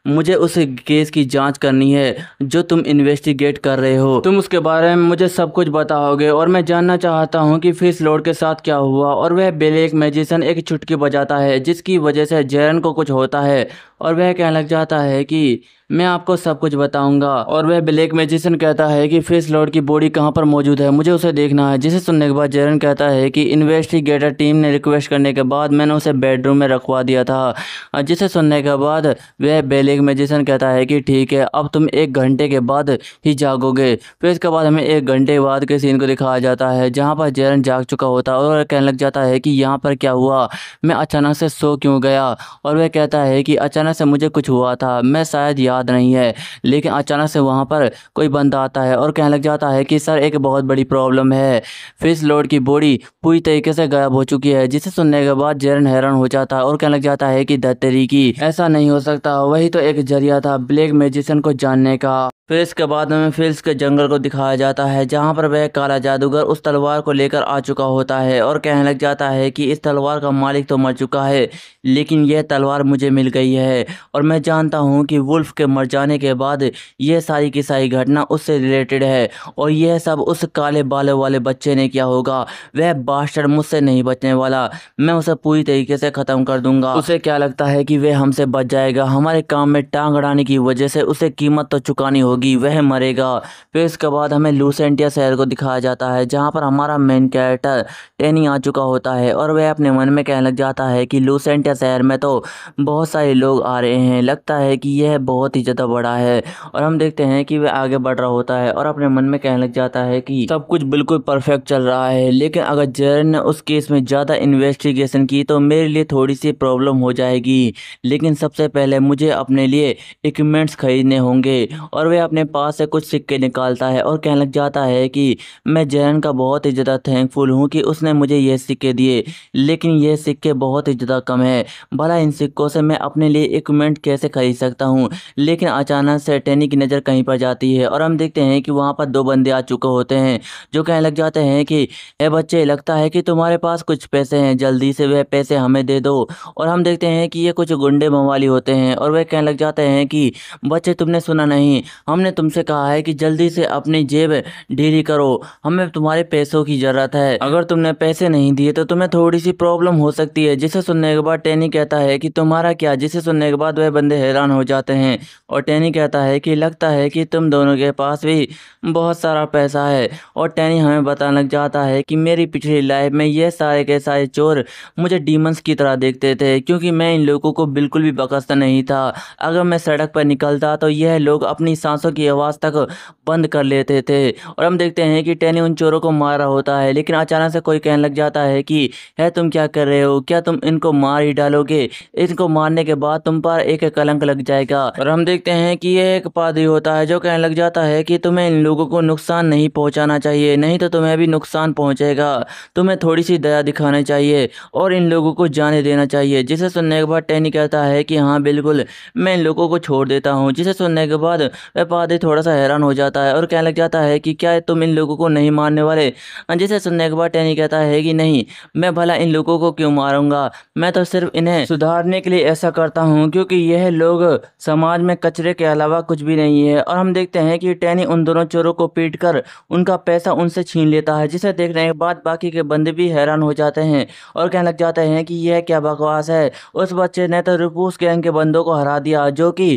Speaker 1: मुझे उस केस की जाँच करनी है जो तुम इन्वेस्टिगेट कर रहे हो तुम उसके बारे में मुझे सब कुछ बताओगे और मैं जानना चाहता हूँ कि फिश लॉर्ड के साथ क्या हुआ और वह ब्लैक मैजिशन एक चुटकी बजाता है जिसकी वजह से जेरन को कुछ होता है और वह कहने लग जाता है कि मैं आपको सब कुछ बताऊंगा और वह ब्लैक मैजिशन कहता है कि फेस लॉर्ड की बॉडी कहाँ पर मौजूद है मुझे उसे देखना है जिसे सुनने के बाद जेरन कहता है कि इन्वेस्टिगेटर टीम ने रिक्वेस्ट करने के बाद मैंने उसे बेडरूम में रखवा दिया था जिसे सुनने के बाद वह ब्लैक मैजिसन कहता है कि ठीक है अब तुम एक घंटे के बाद ही जागोगे फिर इसके बाद हमें एक घंटे बाद के सीन को दिखाया जाता है जहाँ पर जेरन जाग चुका होता है और कहने लग जाता है कि यहाँ पर क्या हुआ मैं अचानक से सो क्यों गया और वह कहता है कि अचानक से मुझे कुछ हुआ था मैं शायद याद याद नहीं है लेकिन अचानक से वहाँ पर कोई बंदा आता है और कहने लग जाता है कि सर एक बहुत बड़ी प्रॉब्लम है फिस लोड की बॉडी पूरी तरीके से गायब हो चुकी है जिसे सुनने के बाद जेरन हैरान हो जाता है और कहने लग जाता है कि दत्तरी की ऐसा नहीं हो सकता वही तो एक जरिया था ब्लैक मेजिशन को जानने का फिर इसके बाद हमें फिल्स के जंगल को दिखाया जाता है जहाँ पर वह काला जादूगर उस तलवार को लेकर आ चुका होता है और कहने लग जाता है कि इस तलवार का मालिक तो मर चुका है लेकिन यह तलवार मुझे मिल गई है और मैं जानता हूँ कि वुल्फ के मर जाने के बाद यह सारी की सारी घटना उससे रिलेटेड है और यह सब उस काले बालों वाले बच्चे ने किया होगा वह बास्टर मुझसे नहीं बचने वाला मैं उसे पूरी तरीके से ख़त्म कर दूँगा उसे क्या लगता है कि वह हमसे बच जाएगा हमारे काम में टांग अड़ाने की वजह से उसे कीमत तो चुकानी होगी होगी वह मरेगा फिर इसके बाद हमें लूसेंटिया शहर को दिखाया जाता है जहाँ पर हमारा मेन कैरेक्टर टेनी आ चुका होता है और वह अपने मन में कहने लग जाता है कि लूसेंटिया शहर में तो बहुत सारे लोग आ रहे हैं लगता है कि यह बहुत ही ज़्यादा बड़ा है और हम देखते हैं कि वह आगे बढ़ रहा होता है और अपने मन में कहने लग जाता है कि सब कुछ बिल्कुल परफेक्ट चल रहा है लेकिन अगर जेरन ने उस केस में ज़्यादा इन्वेस्टिगेशन की तो मेरे लिए थोड़ी सी प्रॉब्लम हो जाएगी लेकिन सबसे पहले मुझे अपने लिए इक्विपमेंट्स खरीदने होंगे और वह अपने पास से कुछ सिक्के निकालता है और कहने लग जाता है कि मैं जैन का बहुत ही ज़्यादा थैंकफुल हूँ कि उसने मुझे ये सिक्के दिए लेकिन ये सिक्के बहुत ही ज़्यादा कम है भला इन सिक्कों से मैं अपने लिए इक्विपमेंट कैसे खरीद सकता हूँ लेकिन अचानक से टेनी की नज़र कहीं पर जाती है और हम देखते हैं कि वहाँ पर दो बंदे आ चुके होते हैं जो कहने लग जाते हैं कि ए बच्चे लगता है कि तुम्हारे पास कुछ पैसे हैं जल्दी से वह पैसे हमें दे दो और हम देखते हैं कि ये कुछ गुंडे मवाली होते हैं और वह कहने लग जाते हैं कि बच्चे तुमने सुना नहीं हम हमने तुमसे कहा है कि जल्दी से अपनी जेब ढीली करो हमें तुम्हारे पैसों की ज़रूरत है अगर तुमने पैसे नहीं दिए तो तुम्हें थोड़ी सी प्रॉब्लम हो सकती है जिसे सुनने के बाद टेनी कहता है कि तुम्हारा क्या जिसे सुनने के बाद वह बंदे हैरान हो जाते हैं और टेनी कहता है कि लगता है कि तुम दोनों के पास भी बहुत सारा पैसा है और टेनी हमें बताने लग जाता है कि मेरी पिछली लाइफ में यह सारे के सारे चोर मुझे डीमंस की तरह देखते थे क्योंकि मैं इन लोगों को बिल्कुल भी बकसता नहीं था अगर मैं सड़क पर निकलता तो यह लोग अपनी सांसों दोस्तों की आवाज़ तक बंद कर लेते थे और हम देखते हैं कि टेनी उन चोरों को मार रहा होता है लेकिन अचानक से कोई कहने लग जाता है कि है तुम क्या कर रहे हो क्या तुम इनको मार ही डालोगे इनको मारने के बाद तुम पर एक कलंक लग जाएगा और हम देखते हैं कि ये एक पादरी होता है जो कहने लग जाता है कि तुम्हें इन लोगों को नुकसान नहीं पहुंचाना चाहिए नहीं तो तुम्हें भी नुकसान पहुंचेगा तुम्हें थोड़ी सी दया दिखानी चाहिए और इन लोगों को जाने देना चाहिए जिसे सुनने के बाद टेनी कहता है कि हाँ बिल्कुल मैं इन लोगों को छोड़ देता हूँ जिसे सुनने के बाद वह बाद ही थोड़ा सा हैरान हो जाता है और कहने लग जाता है कि क्या तुम इन लोगों को नहीं मारने वाले हाँ जिसे सुनने के बाद टैनी कहता है कि नहीं मैं भला इन लोगों को क्यों मारूंगा मैं तो सिर्फ इन्हें सुधारने के लिए ऐसा करता हूँ क्योंकि यह लोग समाज में कचरे के अलावा कुछ भी नहीं है और हम देखते हैं कि टैनी उन दोनों चोरों को पीट कर उनका पैसा उनसे छीन लेता है जिसे देखने के बाद बाकी के बंदे भी हैरान हो जाते हैं और कहने लग जाते हैं कि यह क्या बकवास है उस बच्चे ने तो रिपूस गैंग के बंदों को हरा दिया जो कि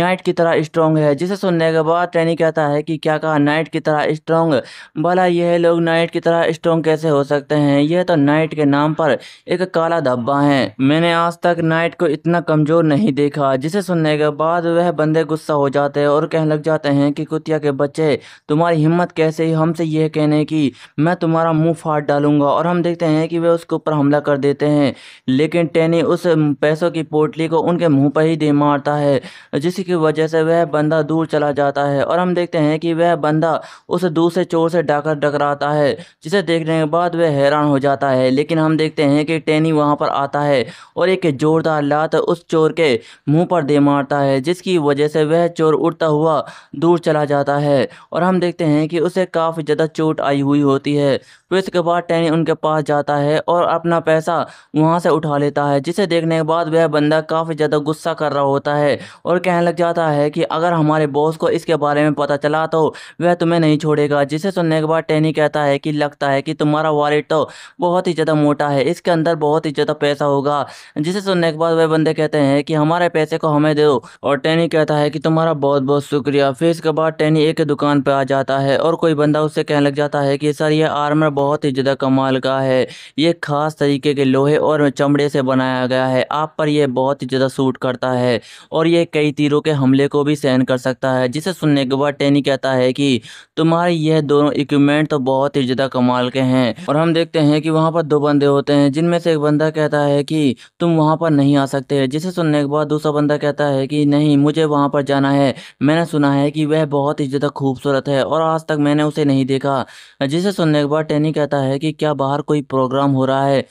Speaker 1: नाइट की तरह स्ट्रॉन्ग है जिसे सुनने के बाद टैनी कहता है कि क्या कहा नाइट की तरह स्ट्रॉन्ग भला यह लोग नाइट की तरह स्ट्रॉन्ग कैसे हो सकते हैं यह तो नाइट के नाम पर एक काला धब्बा है मैंने आज तक नाइट को इतना कमज़ोर नहीं देखा जिसे सुनने के बाद वह बंदे गुस्सा हो जाते हैं और कहने लग जाते हैं कि कुतिया के बच्चे तुम्हारी हिम्मत कैसे हमसे यह कहने की मैं तुम्हारा मुंह फाड़ डालूंगा और हम देखते हैं कि वे उसके ऊपर हमला कर देते हैं लेकिन टेनी उस पैसों की पोटली को उनके मुंह पर ही दे मारता है जिसकी वजह से वह बंदा दूर चल चला जाता है और हम देखते हैं कि वह बंदा उस दूसरे चोर से डाकर डकराता है जिसे देखने के बाद वह हैरान हो जाता है लेकिन हम देखते हैं कि टेनी वहाँ पर आता है और एक जोरदार लात उस चोर के मुँह पर दे मारता है जिसकी वजह से वह चोर उड़ता हुआ दूर चला जाता है और हम देखते हैं कि उसे काफ़ी ज़्यादा चोट आई हुई होती है फिर उसके बाद टेनी उनके पास जाता है और अपना पैसा वहाँ से उठा लेता है जिसे देखने के बाद वह बंदा काफ़ी ज़्यादा गुस्सा कर रहा होता है और कहने लग जाता है कि अगर हमारे बॉस को इसके बारे में पता चला तो वह तुम्हें नहीं छोड़ेगा जिसे सुनने के बाद टेनी कहता है कि लगता है कि तुम्हारा वॉलेट तो बहुत ही ज़्यादा मोटा है इसके अंदर बहुत ही ज़्यादा पैसा होगा जिसे सुनने के बाद वह बंदे कहते हैं कि हमारे पैसे को हमें दो और टेनी कहता है कि तुम्हारा बहुत बहुत शुक्रिया फिर इसके बाद टेनी एक दुकान पर आ जाता है और कोई बंदा उससे कहने लग जाता है कि सर यह आर्मर बहुत ही ज़्यादा कमाल का है ये खास तरीके के लोहे और चमड़े से बनाया गया है आप पर यह बहुत ही ज़्यादा सूट करता है और ये कई तीरों के हमले को भी सहन कर सकता है जिसे सुनने के बाद टेनी कहता है कि तुम्हारे यह दोनों इक्विपमेंट तो बहुत ही ज़्यादा कमाल के हैं और हम देखते हैं कि वहाँ पर दो बंदे होते हैं जिनमें से एक बंदा कहता है कि तुम वहाँ पर नहीं आ सकते जिसे सुनने के बाद दूसरा बंदा कहता है कि नहीं मुझे वहाँ पर जाना है मैंने सुना है कि वह बहुत ही ज़्यादा खूबसूरत है और आज तक मैंने उसे नहीं देखा जिसे सुनने के बाद टेनी आदमी कहता है कि क्या बाहर कोई प्रोग्राम हो रहा है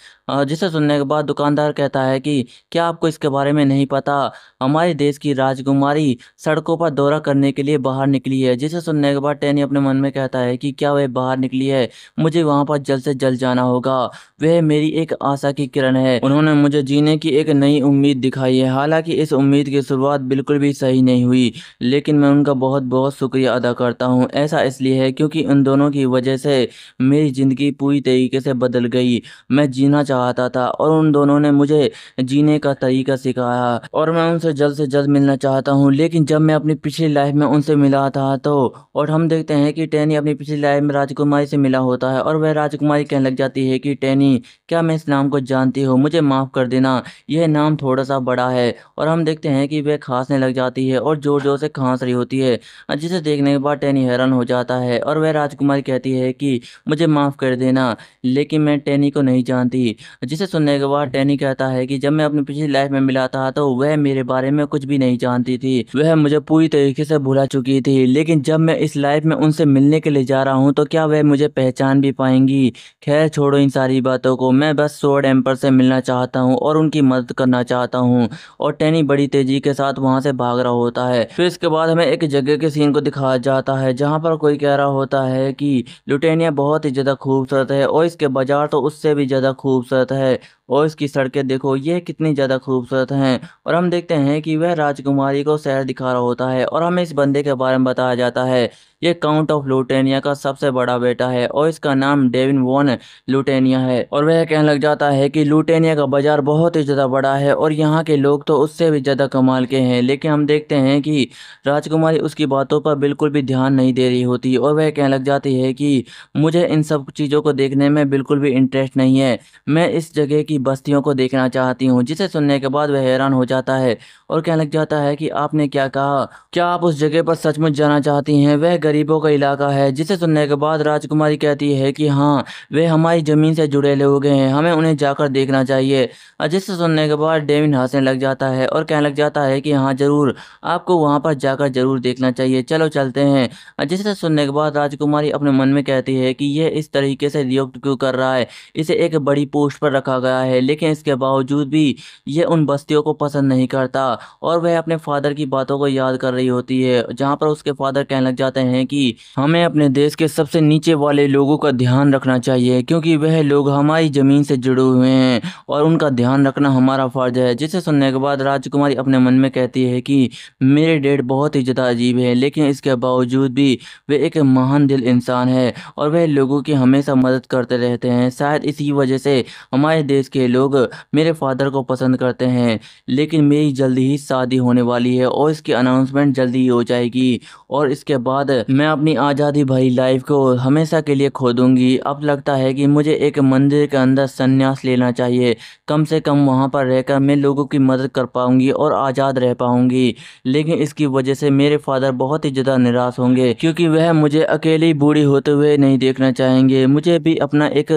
Speaker 1: जिसे सुनने के बाद दुकानदार कहता है कि क्या आपको इसके बारे में नहीं पता हमारे देश की राजकुमारी सड़कों पर दौरा करने के लिए बाहर निकली है जिसे सुनने के बाद टैनी अपने मन में कहता है कि क्या वह बाहर निकली है मुझे वहाँ पर जल्द से जल्द जाना होगा वह मेरी एक आशा की किरण है उन्होंने मुझे जीने की एक नई उम्मीद दिखाई है हालाँकि इस उम्मीद की शुरुआत बिल्कुल भी सही नहीं हुई लेकिन मैं उनका बहुत बहुत शुक्रिया अदा करता हूँ ऐसा इसलिए है क्योंकि उन दोनों की वजह से मेरी ज़िंदगी पूरी तरीके से बदल गई मैं जीना चाहता था और उन दोनों ने मुझे जीने का तरीका सिखाया और मैं उनसे जल्द से जल्द मिलना चाहता हूँ लेकिन जब मैं अपनी पिछली लाइफ में उनसे मिला था तो और हम देखते हैं कि टैनी अपनी पिछली लाइफ में राजकुमारी से मिला होता है और वह राजकुमारी कहने लग जाती है कि टैनी क्या मैं इस नाम को जानती हूँ मुझे माफ़ कर देना यह नाम थोड़ा सा बड़ा है और हम देखते हैं कि वह खांसने लग जाती है और ज़ोर ज़ोर से खांस रही होती है जिसे देखने के बाद टैनी हैरान हो जाता है और वह राजकुमारी कहती है कि मुझे माफ़ कर देना लेकिन मैं टेनी को नहीं जानती जिसे सुनने के बाद टेनी कहता है कि जब मैं अपनी पिछली लाइफ में मिला था तो वह मेरे बारे में कुछ भी नहीं जानती थी वह मुझे पूरी तरीके से भुला चुकी थी लेकिन जब मैं इस लाइफ में उनसे मिलने के लिए जा रहा हूँ तो क्या वह मुझे पहचान भी पाएंगी खैर छोड़ो इन सारी बातों को मैं बस सोड एम्पर से मिलना चाहता हूँ और उनकी मदद करना चाहता हूँ और टेनी बड़ी तेजी के साथ वहाँ से भाग रहा होता है फिर इसके बाद हमें एक जगह के सीन को दिखाया जाता है जहाँ पर कोई कह रहा होता है कि लुटेनिया बहुत ही ज़्यादा खूबसूरत है और इसके बाजार तो उससे भी ज़्यादा खूबसूरत है और इसकी सड़कें देखो यह कितनी ज़्यादा खूबसूरत हैं और हम देखते हैं कि वह राजकुमारी को शहर दिखा रहा होता है और हमें इस बंदे के बारे में बताया जाता है ये काउंट ऑफ लुटेनिया का सबसे बड़ा बेटा है और इसका नाम डेविन वॉन लुटेनिया है और वह कहने लग जाता है कि लुटेनिया का बाजार बहुत ही ज़्यादा बड़ा है और यहाँ के लोग तो उससे भी ज़्यादा कमाल के हैं लेकिन हम देखते हैं कि राजकुमारी उसकी बातों पर बिल्कुल भी ध्यान नहीं दे रही होती और वह कहने लग जाती है कि मुझे इन सब चीज़ों को देखने में बिल्कुल भी इंटरेस्ट नहीं है मैं इस जगह की की बस्तियों को देखना चाहती हूँ जिसे सुनने के बाद वह हैरान हो जाता है और कहने लग जाता है कि आपने क्या कहा क्या आप उस जगह पर सचमुच जाना चाहती हैं वह गरीबों का इलाका है जिसे सुनने के बाद राजकुमारी कहती है कि हाँ वे हमारी ज़मीन से जुड़े लोग हैं हमें उन्हें जाकर देखना चाहिए जिसे सुनने के बाद डेविन हंसने लग जाता है और कहने लग जाता है कि हाँ ज़रूर आपको वहाँ पर जाकर ज़रूर देखना चाहिए चलो चलते हैं जिसे सुनने के बाद राजकुमारी अपने मन में कहती है कि यह इस तरीके से नियुक्त क्यों कर रहा है इसे एक बड़ी पोस्ट पर रखा गया है है लेकिन इसके बावजूद भी ये उन बस्तियों को पसंद नहीं करता और वह अपने फादर की बातों को याद कर रही होती है जहाँ पर उसके फादर कहने लग जाते हैं कि हमें अपने देश के सबसे नीचे वाले लोगों का ध्यान रखना चाहिए क्योंकि वह लोग हमारी ज़मीन से जुड़े हुए हैं और उनका ध्यान रखना हमारा फ़र्ज है जिसे सुनने के बाद राजकुमारी अपने मन में कहती है कि मेरे डेड बहुत ही ज़्यादा अजीब है लेकिन इसके बावजूद भी वे एक महान दिल इंसान है और वह लोगों की हमेशा मदद करते रहते हैं शायद इसी वजह से हमारे देश के के लोग मेरे फादर को पसंद करते हैं लेकिन मेरी जल्दी ही शादी होने वाली है और इसकी अनाउंसमेंट जल्दी ही हो जाएगी और इसके बाद मैं अपनी आज़ादी भरी लाइफ को हमेशा के लिए खो दूंगी अब लगता है कि मुझे एक मंदिर के अंदर संन्यास लेना चाहिए कम से कम वहाँ पर रहकर मैं लोगों की मदद कर पाऊंगी और आज़ाद रह पाऊंगी लेकिन इसकी वजह से मेरे फादर बहुत ही ज़्यादा निराश होंगे क्योंकि वह मुझे अकेली बूढ़ी होते हुए नहीं देखना चाहेंगे मुझे भी अपना एक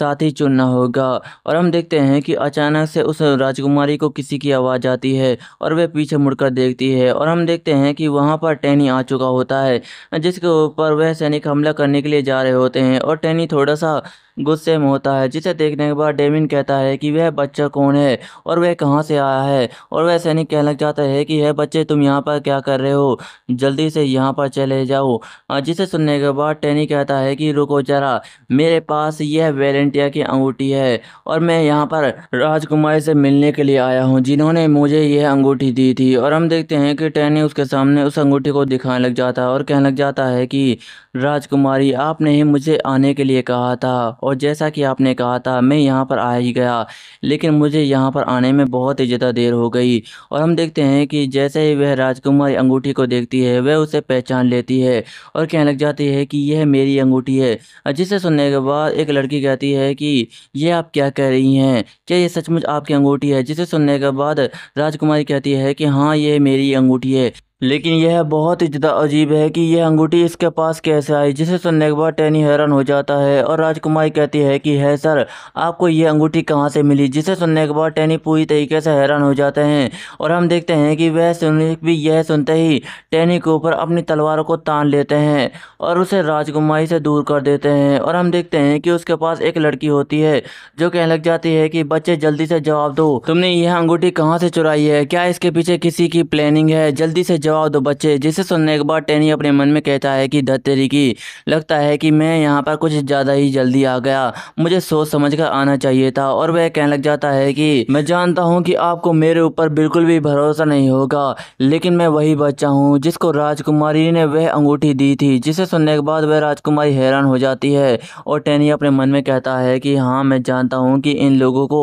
Speaker 1: साथी चुनना होगा और हम देख देखते हैं कि अचानक से उस राजकुमारी को किसी की आवाज़ आती है और वह पीछे मुड़कर देखती है और हम देखते हैं कि वहाँ पर टैनी आ चुका होता है जिसके ऊपर वह सैनिक हमला करने के लिए जा रहे होते हैं और टेनी थोड़ा सा गुस्से में होता है जिसे देखने के बाद डेमिन कहता है कि वह बच्चा कौन है और वह कहाँ से आया है और वह सैनिक कहने लग जाता है कि यह बच्चे तुम यहाँ पर क्या कर रहे हो जल्दी से यहाँ पर चले जाओ जिसे सुनने के बाद टेनी कहता है कि रुको जरा मेरे पास यह वेलेंटिया की अंगूठी है और मैं यहाँ पर राजकुमारी से मिलने के लिए आया हूँ जिन्होंने मुझे यह अंगूठी दी थी और हम देखते हैं कि टेनी उसके सामने उस अंगूठी को दिखाने लग जाता है और कहने लग जाता है कि राजकुमारी आपने ही मुझे आने के लिए कहा था और जैसा कि आपने कहा था मैं यहाँ पर आ ही गया लेकिन मुझे यहाँ पर आने में बहुत ही ज़्यादा देर हो गई और हम देखते हैं कि जैसे ही वह राजकुमारी अंगूठी को देखती है वह उसे पहचान लेती है और कहने लग जाती है कि यह मेरी अंगूठी है जिसे सुनने के बाद एक लड़की कहती है कि यह आप क्या कह रही हैं क्या ये सचमुच आपकी अंगूठी है जिसे सुनने के बाद राजकुमारी कहती है कि हाँ यह मेरी अंगूठी है लेकिन यह बहुत ही ज़्यादा अजीब है कि यह अंगूठी इसके पास कैसे आई जिसे सुनने के बाद टैनी हैरान हो जाता है और राजकुमारी कहती है कि है सर आपको यह अंगूठी कहाँ से मिली जिसे सुनने के बाद टैनी पूरी तरीके से हैरान हो जाते हैं और हम देखते हैं कि वह सुन भी यह सुनते ही टैनी के ऊपर अपनी तलवार को तान लेते हैं और उसे राजकुमारी से दूर कर देते हैं और हम देखते हैं कि उसके पास एक लड़की होती है जो कहने लग जाती है कि बच्चे जल्दी से जवाब दो तुमने यह अंगूठी कहाँ से चुराई है क्या इसके पीछे किसी की प्लानिंग है जल्दी से जवाब जवाब दो तो बच्चे जिसे सुनने के बाद टेनी अपने मन में कहता है कि धत्तेरी की लगता है कि मैं यहाँ पर कुछ ज़्यादा ही जल्दी आ गया मुझे सोच समझ कर आना चाहिए था और वह कहने लग जाता है कि मैं जानता हूँ कि आपको मेरे ऊपर बिल्कुल भी भरोसा नहीं होगा लेकिन मैं वही बच्चा हूँ जिसको राजकुमारी ने वह अंगूठी दी थी जिसे सुनने के बाद वह राजकुमारी हैरान हो जाती है और टेनी अपने मन में कहता है कि हाँ मैं जानता हूँ कि इन लोगों को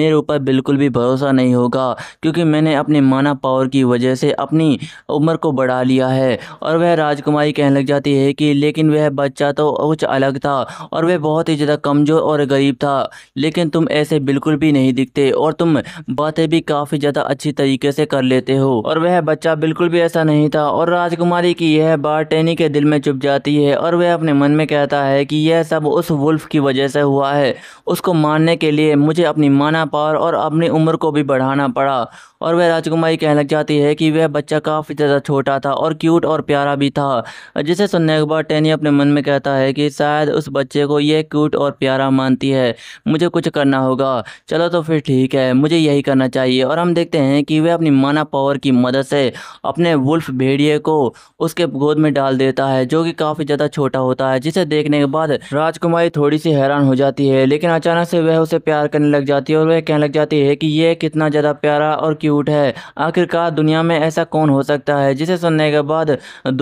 Speaker 1: मेरे ऊपर बिल्कुल भी भरोसा नहीं होगा क्योंकि मैंने अपने माना पावर की वजह से अपनी उम्र को बढ़ा लिया है और वह राजकुमारी कहने लग जाती है कि लेकिन वह बच्चा तो कुछ अलग था और वह बहुत ही ज़्यादा कमज़ोर और गरीब था लेकिन तुम ऐसे बिल्कुल भी नहीं दिखते और तुम बातें भी काफ़ी ज़्यादा अच्छी तरीके से कर लेते हो और वह बच्चा बिल्कुल भी ऐसा नहीं था और राजकुमारी की यह बात टेनी के दिल में चुप जाती है और वह अपने मन में कहता है कि यह सब उस वुल्फ की वजह से हुआ है उसको मारने के लिए मुझे अपनी माना पावर और अपनी उम्र को भी बढ़ाना पड़ा और वह राजकुमारी कहने लग जाती है कि वह बच्चा काफ़ी ज़्यादा छोटा था और क्यूट और प्यारा भी था जिसे सुनने के बाद टेनी अपने मन में कहता है कि शायद उस बच्चे को यह क्यूट और प्यारा मानती है मुझे कुछ करना होगा चलो तो फिर ठीक है मुझे यही करना चाहिए और हम देखते हैं कि वह अपनी माना पावर की मदद से अपने वुल्फ भेड़िए को उसके गोद में डाल देता है जो कि काफ़ी ज़्यादा छोटा होता है जिसे देखने के बाद राजकुमारी थोड़ी सी हैरान हो जाती है लेकिन अचानक से वह उसे प्यार करने लग जाती है और वह कहने लग जाती है कि यह कितना ज़्यादा प्यारा और क्यों झूठ है आखिरकार दुनिया में ऐसा कौन हो सकता है जिसे सुनने के बाद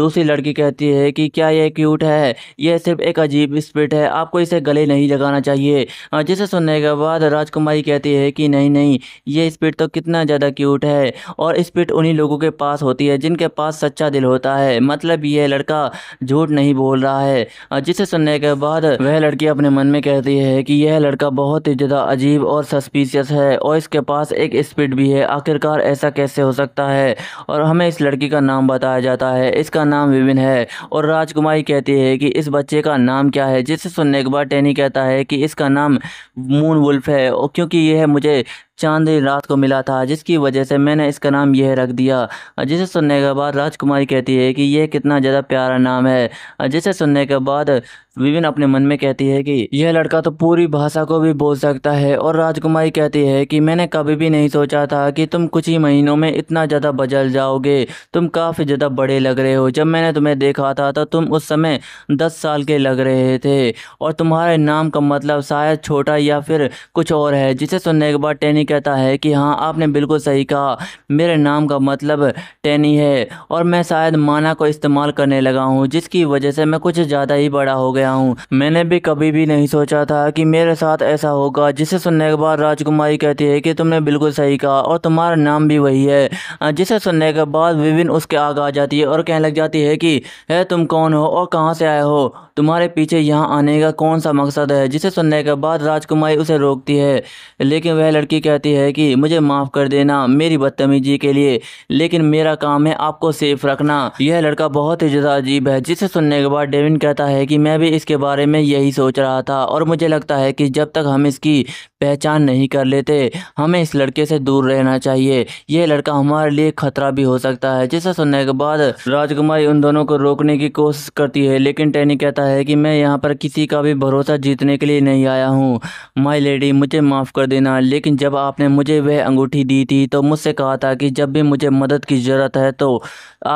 Speaker 1: दूसरी लड़की कहती है कि क्या यह क्यूट है यह सिर्फ एक अजीब स्पिट है आपको इसे गले नहीं लगाना चाहिए जिसे सुनने के बाद राजकुमारी कहती है कि नहीं नहीं ये स्पिट तो कितना ज़्यादा क्यूट है और स्पिट उन्हीं लोगों के पास होती है जिनके पास सच्चा दिल होता है मतलब यह लड़का झूठ नहीं बोल रहा है जिसे सुनने के बाद वह लड़की अपने मन में कहती है कि यह लड़का बहुत ही ज़्यादा अजीब और सस्पिशियस है और इसके पास एक स्पिट भी है आखिर आखिरकार ऐसा कैसे हो सकता है और हमें इस लड़की का नाम बताया जाता है इसका नाम विविन है और राजकुमारी कहती है कि इस बच्चे का नाम क्या है जिसे सुनने के बाद टेनी कहता है कि इसका नाम मून वुल्फ है और क्योंकि यह मुझे चांद रात को मिला था जिसकी वजह से मैंने इसका नाम यह रख दिया जिसे सुनने के बाद राजकुमारी कहती है कि यह कितना ज़्यादा प्यारा नाम है जिसे सुनने के बाद विविन अपने मन में कहती है कि यह लड़का तो पूरी भाषा को भी बोल सकता है और राजकुमारी कहती है कि मैंने कभी भी नहीं सोचा था कि तुम कुछ ही महीनों में इतना ज़्यादा बदल जाओगे तुम काफ़ी ज़्यादा बड़े लग रहे हो जब मैंने तुम्हें देखा था तो तुम उस समय दस साल के लग रहे थे और तुम्हारे नाम का मतलब शायद छोटा या फिर कुछ और है जिसे सुनने के बाद टेनिक कहता है कि हाँ आपने बिल्कुल सही कहा मेरे नाम का मतलब टेनी है और मैं शायद माना को इस्तेमाल करने लगा हूँ जिसकी वजह से मैं कुछ ज़्यादा ही बड़ा हो गया हूँ मैंने भी कभी भी नहीं सोचा था कि मेरे साथ ऐसा होगा जिसे सुनने के बाद राजकुमारी कहती है कि तुमने बिल्कुल सही कहा और तुम्हारा नाम भी वही है जिसे सुनने के बाद विभिन्न उसके आगे आ जाती है और कहने लग जाती है कि है तुम कौन हो और कहाँ से आए हो तुम्हारे पीछे यहाँ आने का कौन सा मकसद है जिसे सुनने के बाद राजकुमारी उसे रोकती है लेकिन वह लड़की कहती कहती है कि मुझे माफ़ कर देना मेरी बदतमीजी के लिए लेकिन मेरा काम है आपको सेफ रखना यह लड़का बहुत ही ज़्यादा अजीब है जिसे सुनने के बाद डेविन कहता है कि मैं भी इसके बारे में यही सोच रहा था और मुझे लगता है कि जब तक हम इसकी पहचान नहीं कर लेते हमें इस लड़के से दूर रहना चाहिए यह लड़का हमारे लिए खतरा भी हो सकता है जैसा सुनने के बाद राजकुमारी उन दोनों को रोकने की कोशिश करती है लेकिन टैनी कहता है कि मैं यहाँ पर किसी का भी भरोसा जीतने के लिए नहीं आया हूँ माई लेडी मुझे माफ़ कर देना लेकिन जब आपने मुझे वह अंगूठी दी थी तो मुझसे कहा था कि जब भी मुझे मदद की ज़रूरत है तो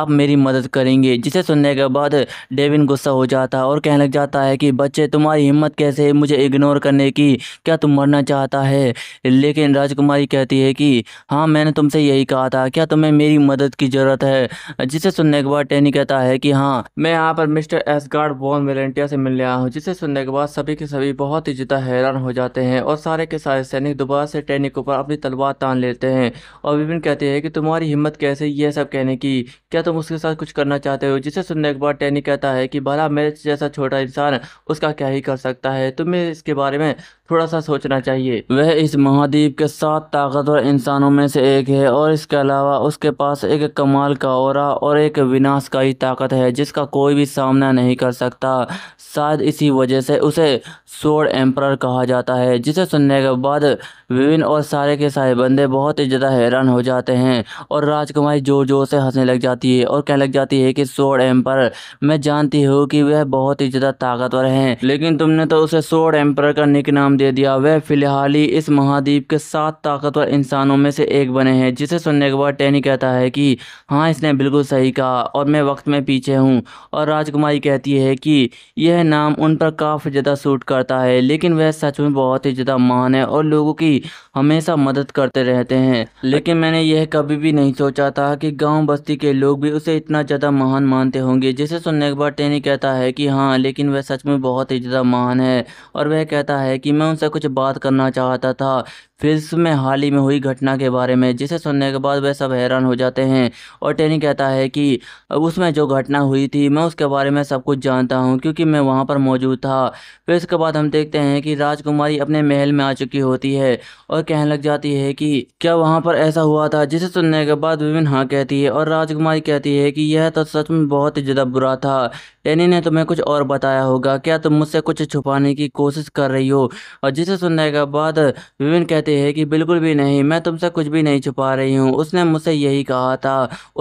Speaker 1: आप मेरी मदद करेंगे जिसे सुनने के बाद डेविन गुस्सा हो जाता है और कहने लग जाता है कि बच्चे तुम्हारी हिम्मत कैसे मुझे इग्नोर करने की क्या तुम मरना चाहता है लेकिन राजकुमारी कहती है कि हाँ मैंने तुमसे यही कहा था क्या तुम्हें मेरी मदद की ज़रूरत है जिसे सुनने के बाद टेनी कहता है कि हाँ मैं यहाँ पर मिस्टर एसगार्ड बॉन वेलेंटिया से मिलने आया हूँ जिसे सुनने के बाद सभी के सभी बहुत ही ज़्यादा हैरान हो जाते हैं और सारे के सारे सैनिक दोबारा से टेनी के ऊपर अपनी तलवार तान लेते हैं और विभिन्न कहते हैं कि तुम्हारी हिम्मत कैसे यह सब कहने की क्या तुम उसके साथ कुछ करना चाहते हो जिसे सुनने के बाद टेनी कहता है कि भला मेरे जैसा छोटा इंसान उसका क्या ही कर सकता है तुम्हें इसके बारे में थोड़ा सा सोचना चाहिए चाहिए वह इस महाद्वीप के सात ताकतवर इंसानों में से एक है और इसके अलावा उसके पास एक कमाल का और और एक विनाशकारी ताकत है जिसका कोई भी सामना नहीं कर सकता शायद इसी वजह से उसे सोड एम्पर कहा जाता है जिसे सुनने के बाद विभिन्न और सारे के सारे बंदे बहुत ही ज़्यादा हैरान हो जाते हैं और राजकुमारी ज़ोर ज़ोर से हंसने लग जाती है और कहने लग जाती है कि सोड एम्पर मैं जानती हूँ कि वह बहुत ही ज़्यादा ताकतवर हैं लेकिन तुमने तो उसे सोड एम्पर का निक नाम दे दिया वह फिलहाल ही इस महाद्वीप के सात ताकतवर इंसानों में से एक बने हैं जिसे सुनने के बाद टैनी कहता है कि हाँ इसने बिल्कुल सही कहा और मैं वक्त में पीछे हूँ और राजकुमारी कहती है कि यह नाम उन पर काफ़ी ज़्यादा सूट करता है लेकिन वह सच में बहुत ही ज़्यादा महान है और लोगों की की हमेशा मदद करते रहते हैं लेकिन मैंने यह कभी भी नहीं सोचा था कि गांव बस्ती के लोग भी उसे इतना ज़्यादा महान मानते होंगे जिसे सुनने के बाद टेनी कहता है कि हाँ लेकिन वह सच में बहुत ही ज़्यादा महान है और वह कहता है कि मैं उनसे कुछ बात करना चाहता था फिर में हाल ही में हुई घटना के बारे में जिसे सुनने के बाद वह सब हैरान हो जाते हैं और टेनी कहता है कि उसमें जो घटना हुई थी मैं उसके बारे में सब कुछ जानता हूँ क्योंकि मैं वहाँ पर मौजूद था फिर इसके बाद हम देखते हैं कि राजकुमारी अपने महल में आ चुकी होती है और कहने लग जाती है कि क्या वहाँ पर ऐसा हुआ था जिसे सुनने के बाद विविन हाँ कहती है और राजकुमारी कहती है कि यह तो सच में बहुत ही ज़्यादा बुरा था डैनी ने तुम्हें कुछ और बताया होगा क्या तुम मुझसे कुछ छुपाने की कोशिश कर रही हो और जिसे सुनने के बाद विविन कहते हैं कि बिल्कुल भी नहीं मैं तुमसे कुछ भी नहीं छुपा रही हूँ उसने मुझसे यही कहा था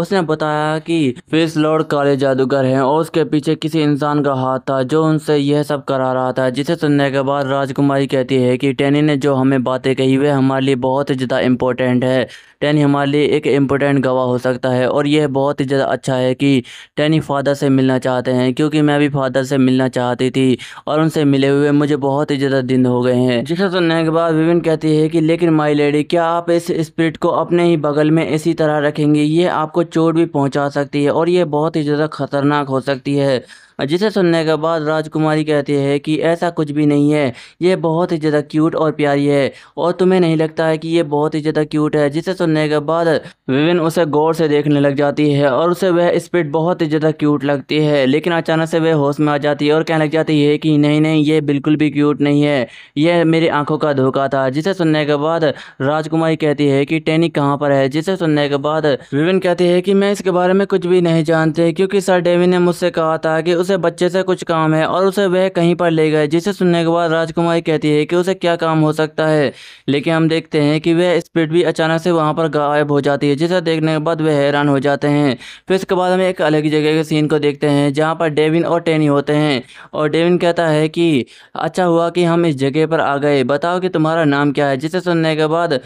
Speaker 1: उसने बताया कि फेस लॉर्ड काले जादूगर हैं और उसके पीछे किसी इंसान का हाथ था जो उनसे यह सब करा रहा था जिसे सुनने के बाद राजकुमारी कहती है कि टैनी ने जो हमें बातें कही वे हमारे लिए बहुत ज़्यादा इम्पोर्टेंट है टैनी हमारे लिए एक इम्पोर्टेंट गवाह हो सकता है और यह बहुत ही ज़्यादा अच्छा है कि टैनी फादर से मिलना चाहते हैं क्योंकि मैं भी फादर से मिलना चाहती थी और उनसे मिले हुए मुझे बहुत ही ज़्यादा दिन हो गए हैं जिसे सुनने के बाद विविन कहती है कि लेकिन माई लेडी क्या आप इस स्प्रिट को अपने ही बगल में इसी तरह रखेंगे ये आपको चोट भी पहुँचा सकती है और ये बहुत ही ज़्यादा खतरनाक हो सकती है जिसे सुनने के बाद राजकुमारी कहती है कि ऐसा कुछ भी नहीं है ये बहुत ही ज़्यादा क्यूट और प्यारी है और तुम्हें नहीं लगता है कि ये बहुत ही ज़्यादा क्यूट है जिसे सुनने के बाद विविन उसे गौर से देखने लग जाती है और उसे वह स्पीड बहुत ही ज़्यादा क्यूट लगती है लेकिन अचानक से वह होश में आ जाती है और कहने लग जाती है कि नहीं नहीं ये बिल्कुल भी क्यूट नहीं है यह मेरी आंखों का धोखा था जिसे सुनने के बाद राजकुमारी कहती है कि टेनी कहाँ पर है जिसे सुनने के बाद विविन कहती है कि मैं इसके बारे में कुछ भी नहीं जानते क्योंकि सर डेविन ने मुझसे कहा था कि उसे उसे बच्चे से कुछ काम है और उसे वह कहीं पर ले गए जिसे सुनने के बाद राजकुमारी कहती है कि उसे क्या काम हो सकता है लेकिन हम देखते हैं कि वह स्पीड भी अचानक से वहाँ पर गायब हो जाती है जिसे देखने के बाद वह हैरान हो जाते हैं फिर इसके बाद हम एक अलग जगह के सीन को देखते हैं जहाँ पर डेविन और टेनी होते हैं और डेविन कहता है कि अच्छा हुआ कि हम इस जगह पर आ गए बताओ कि तुम्हारा नाम क्या है जिसे सुनने के बाद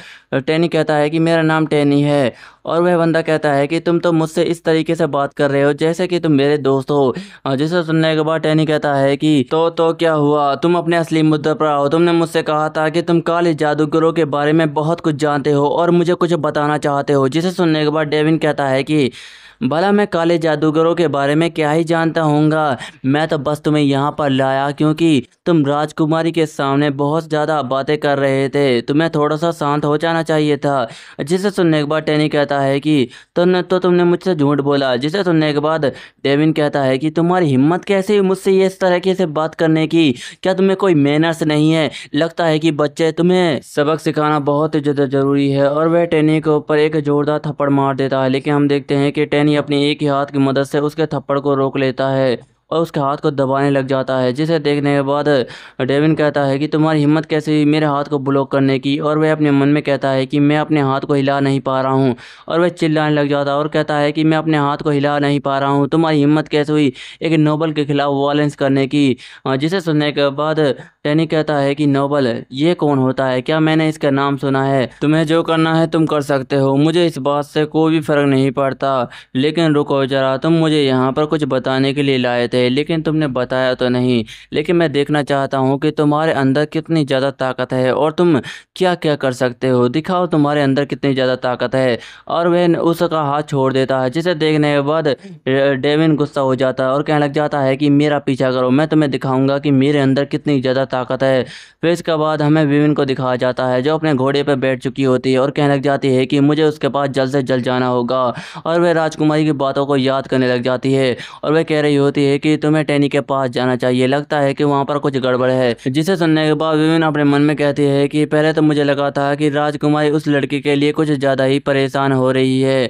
Speaker 1: टेनी कहता है कि मेरा नाम टेनी है और वह बंदा कहता है कि तुम तो मुझसे इस तरीके से बात कर रहे हो जैसे कि तुम मेरे दोस्त हो हाँ, जिसे सुनने के बाद टैनी कहता है कि तो तो क्या हुआ तुम अपने असली मुद्दे पर आओ तुमने मुझसे कहा था कि तुम काले जादूगरों के बारे में बहुत कुछ जानते हो और मुझे कुछ बताना चाहते हो जिसे सुनने के बाद डेविन कहता है कि भला मैं काले जादूगरों के बारे में क्या ही जानता होऊंगा मैं तो बस तुम्हें यहाँ पर लाया क्योंकि तुम राजकुमारी के सामने बहुत ज़्यादा बातें कर रहे थे तुम्हें थोड़ा सा शांत हो जाना चाहिए था जिसे सुनने के बाद टेनी कहता है कि तुमने तो, तो तुमने मुझसे झूठ बोला जिसे सुनने के बाद डेविन कहता है कि तुम्हारी हिम्मत कैसे मुझसे इस तरीके से बात करने की क्या तुम्हें कोई मैनर्स नहीं है लगता है कि बच्चे तुम्हें सबक सिखाना बहुत ज़्यादा ज़रूरी है और वह टेनी के ऊपर एक ज़ोरदार थप्पड़ मार देता है लेकिन हम देखते हैं कि टेनी सैनी अपने एक ही हाथ की मदद से उसके थप्पड़ को रोक लेता है और उसके हाथ को दबाने लग जाता है जिसे देखने के बाद डेविन कहता है कि तुम्हारी हिम्मत कैसे हुई मेरे हाथ को ब्लॉक करने की और वह अपने मन में कहता है कि मैं अपने हाथ को हिला नहीं पा रहा हूँ और वह चिल्लाने लग जाता है और कहता है कि मैं अपने हाथ को हिला नहीं पा रहा हूँ तुम्हारी हिम्मत कैसे हुई एक नोबल के खिलाफ वायलेंस करने की जिसे सुनने के बाद टैनी कहता है कि नोबल ये कौन होता है क्या मैंने इसका नाम सुना है तुम्हें जो करना है तुम कर सकते हो मुझे इस बात से कोई भी फ़र्क नहीं पड़ता लेकिन रुको जरा तुम मुझे यहाँ पर कुछ बताने के लिए लाए थे सकते लेकिन तुमने बताया तो नहीं लेकिन मैं देखना चाहता हूँ कि तुम्हारे अंदर कितनी ज़्यादा ताकत है और तुम क्या क्या कर सकते हो दिखाओ तुम्हारे अंदर कितनी ज़्यादा ताकत है और वह उसका हाथ छोड़ देता है जिसे देखने के बाद डेविन गुस्सा हो जाता है और कहने लग जाता है कि मेरा पीछा करो मैं तुम्हें दिखाऊंगा कि मेरे अंदर कितनी ज़्यादा ताकत है फिर इसके बाद हमें विविन को दिखाया जाता है जो अपने घोड़े पर बैठ चुकी होती है और कहने लग जाती है कि मुझे उसके पास जल्द से जल्द जाना होगा और वह राजकुमारी की बातों को याद करने लग जाती है और वह कह रही होती है कि कि तुम्हें टेनी के पास जाना चाहिए लगता है कि वहाँ पर कुछ गड़बड़ है जिसे सुनने के बाद विविन अपने मन में कहती है कि पहले तो मुझे लगा था कि राजकुमारी उस लड़की के लिए कुछ ज़्यादा ही परेशान हो रही है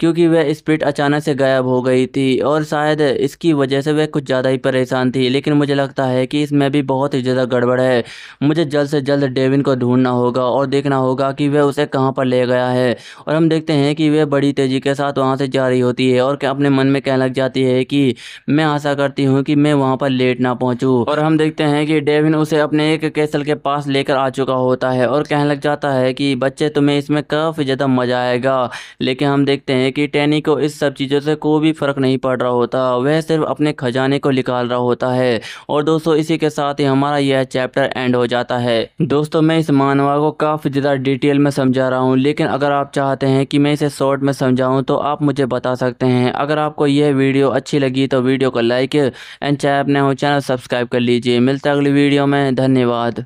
Speaker 1: क्योंकि वह स्प्रिट अचानक से गायब हो गई थी और शायद इसकी वजह से वह कुछ ज़्यादा ही परेशान थी लेकिन मुझे लगता है कि इसमें भी बहुत ही ज़्यादा गड़बड़ है मुझे जल्द से जल्द डेविन को ढूंढना होगा और देखना होगा कि वह उसे कहाँ पर ले गया है और हम देखते हैं कि वह बड़ी तेज़ी के साथ वहाँ से जा रही होती है और अपने मन में कहने लग जाती है कि मैं आशा करती हूँ कि मैं वहाँ पर लेट ना पहुँचूँ और हम देखते हैं कि डेविन उसे अपने एक कैसल के पास लेकर आ चुका होता है और कहने लग जाता है कि बच्चे तुम्हें इसमें काफ़ी ज़्यादा मज़ा आएगा लेकिन हम देखते हैं हैं कि टैनी को इस सब चीज़ों से कोई भी फ़र्क नहीं पड़ रहा होता वह सिर्फ अपने खजाने को निकाल रहा होता है और दोस्तों इसी के साथ ही हमारा यह चैप्टर एंड हो जाता है दोस्तों मैं इस मानवा को काफ़ी ज़्यादा डिटेल में समझा रहा हूँ लेकिन अगर आप चाहते हैं कि मैं इसे शॉर्ट में समझाऊँ तो आप मुझे बता सकते हैं अगर आपको यह वीडियो अच्छी लगी तो वीडियो को लाइक एंड चाहे अपने चैनल सब्सक्राइब कर लीजिए मिलते अगली वीडियो में धन्यवाद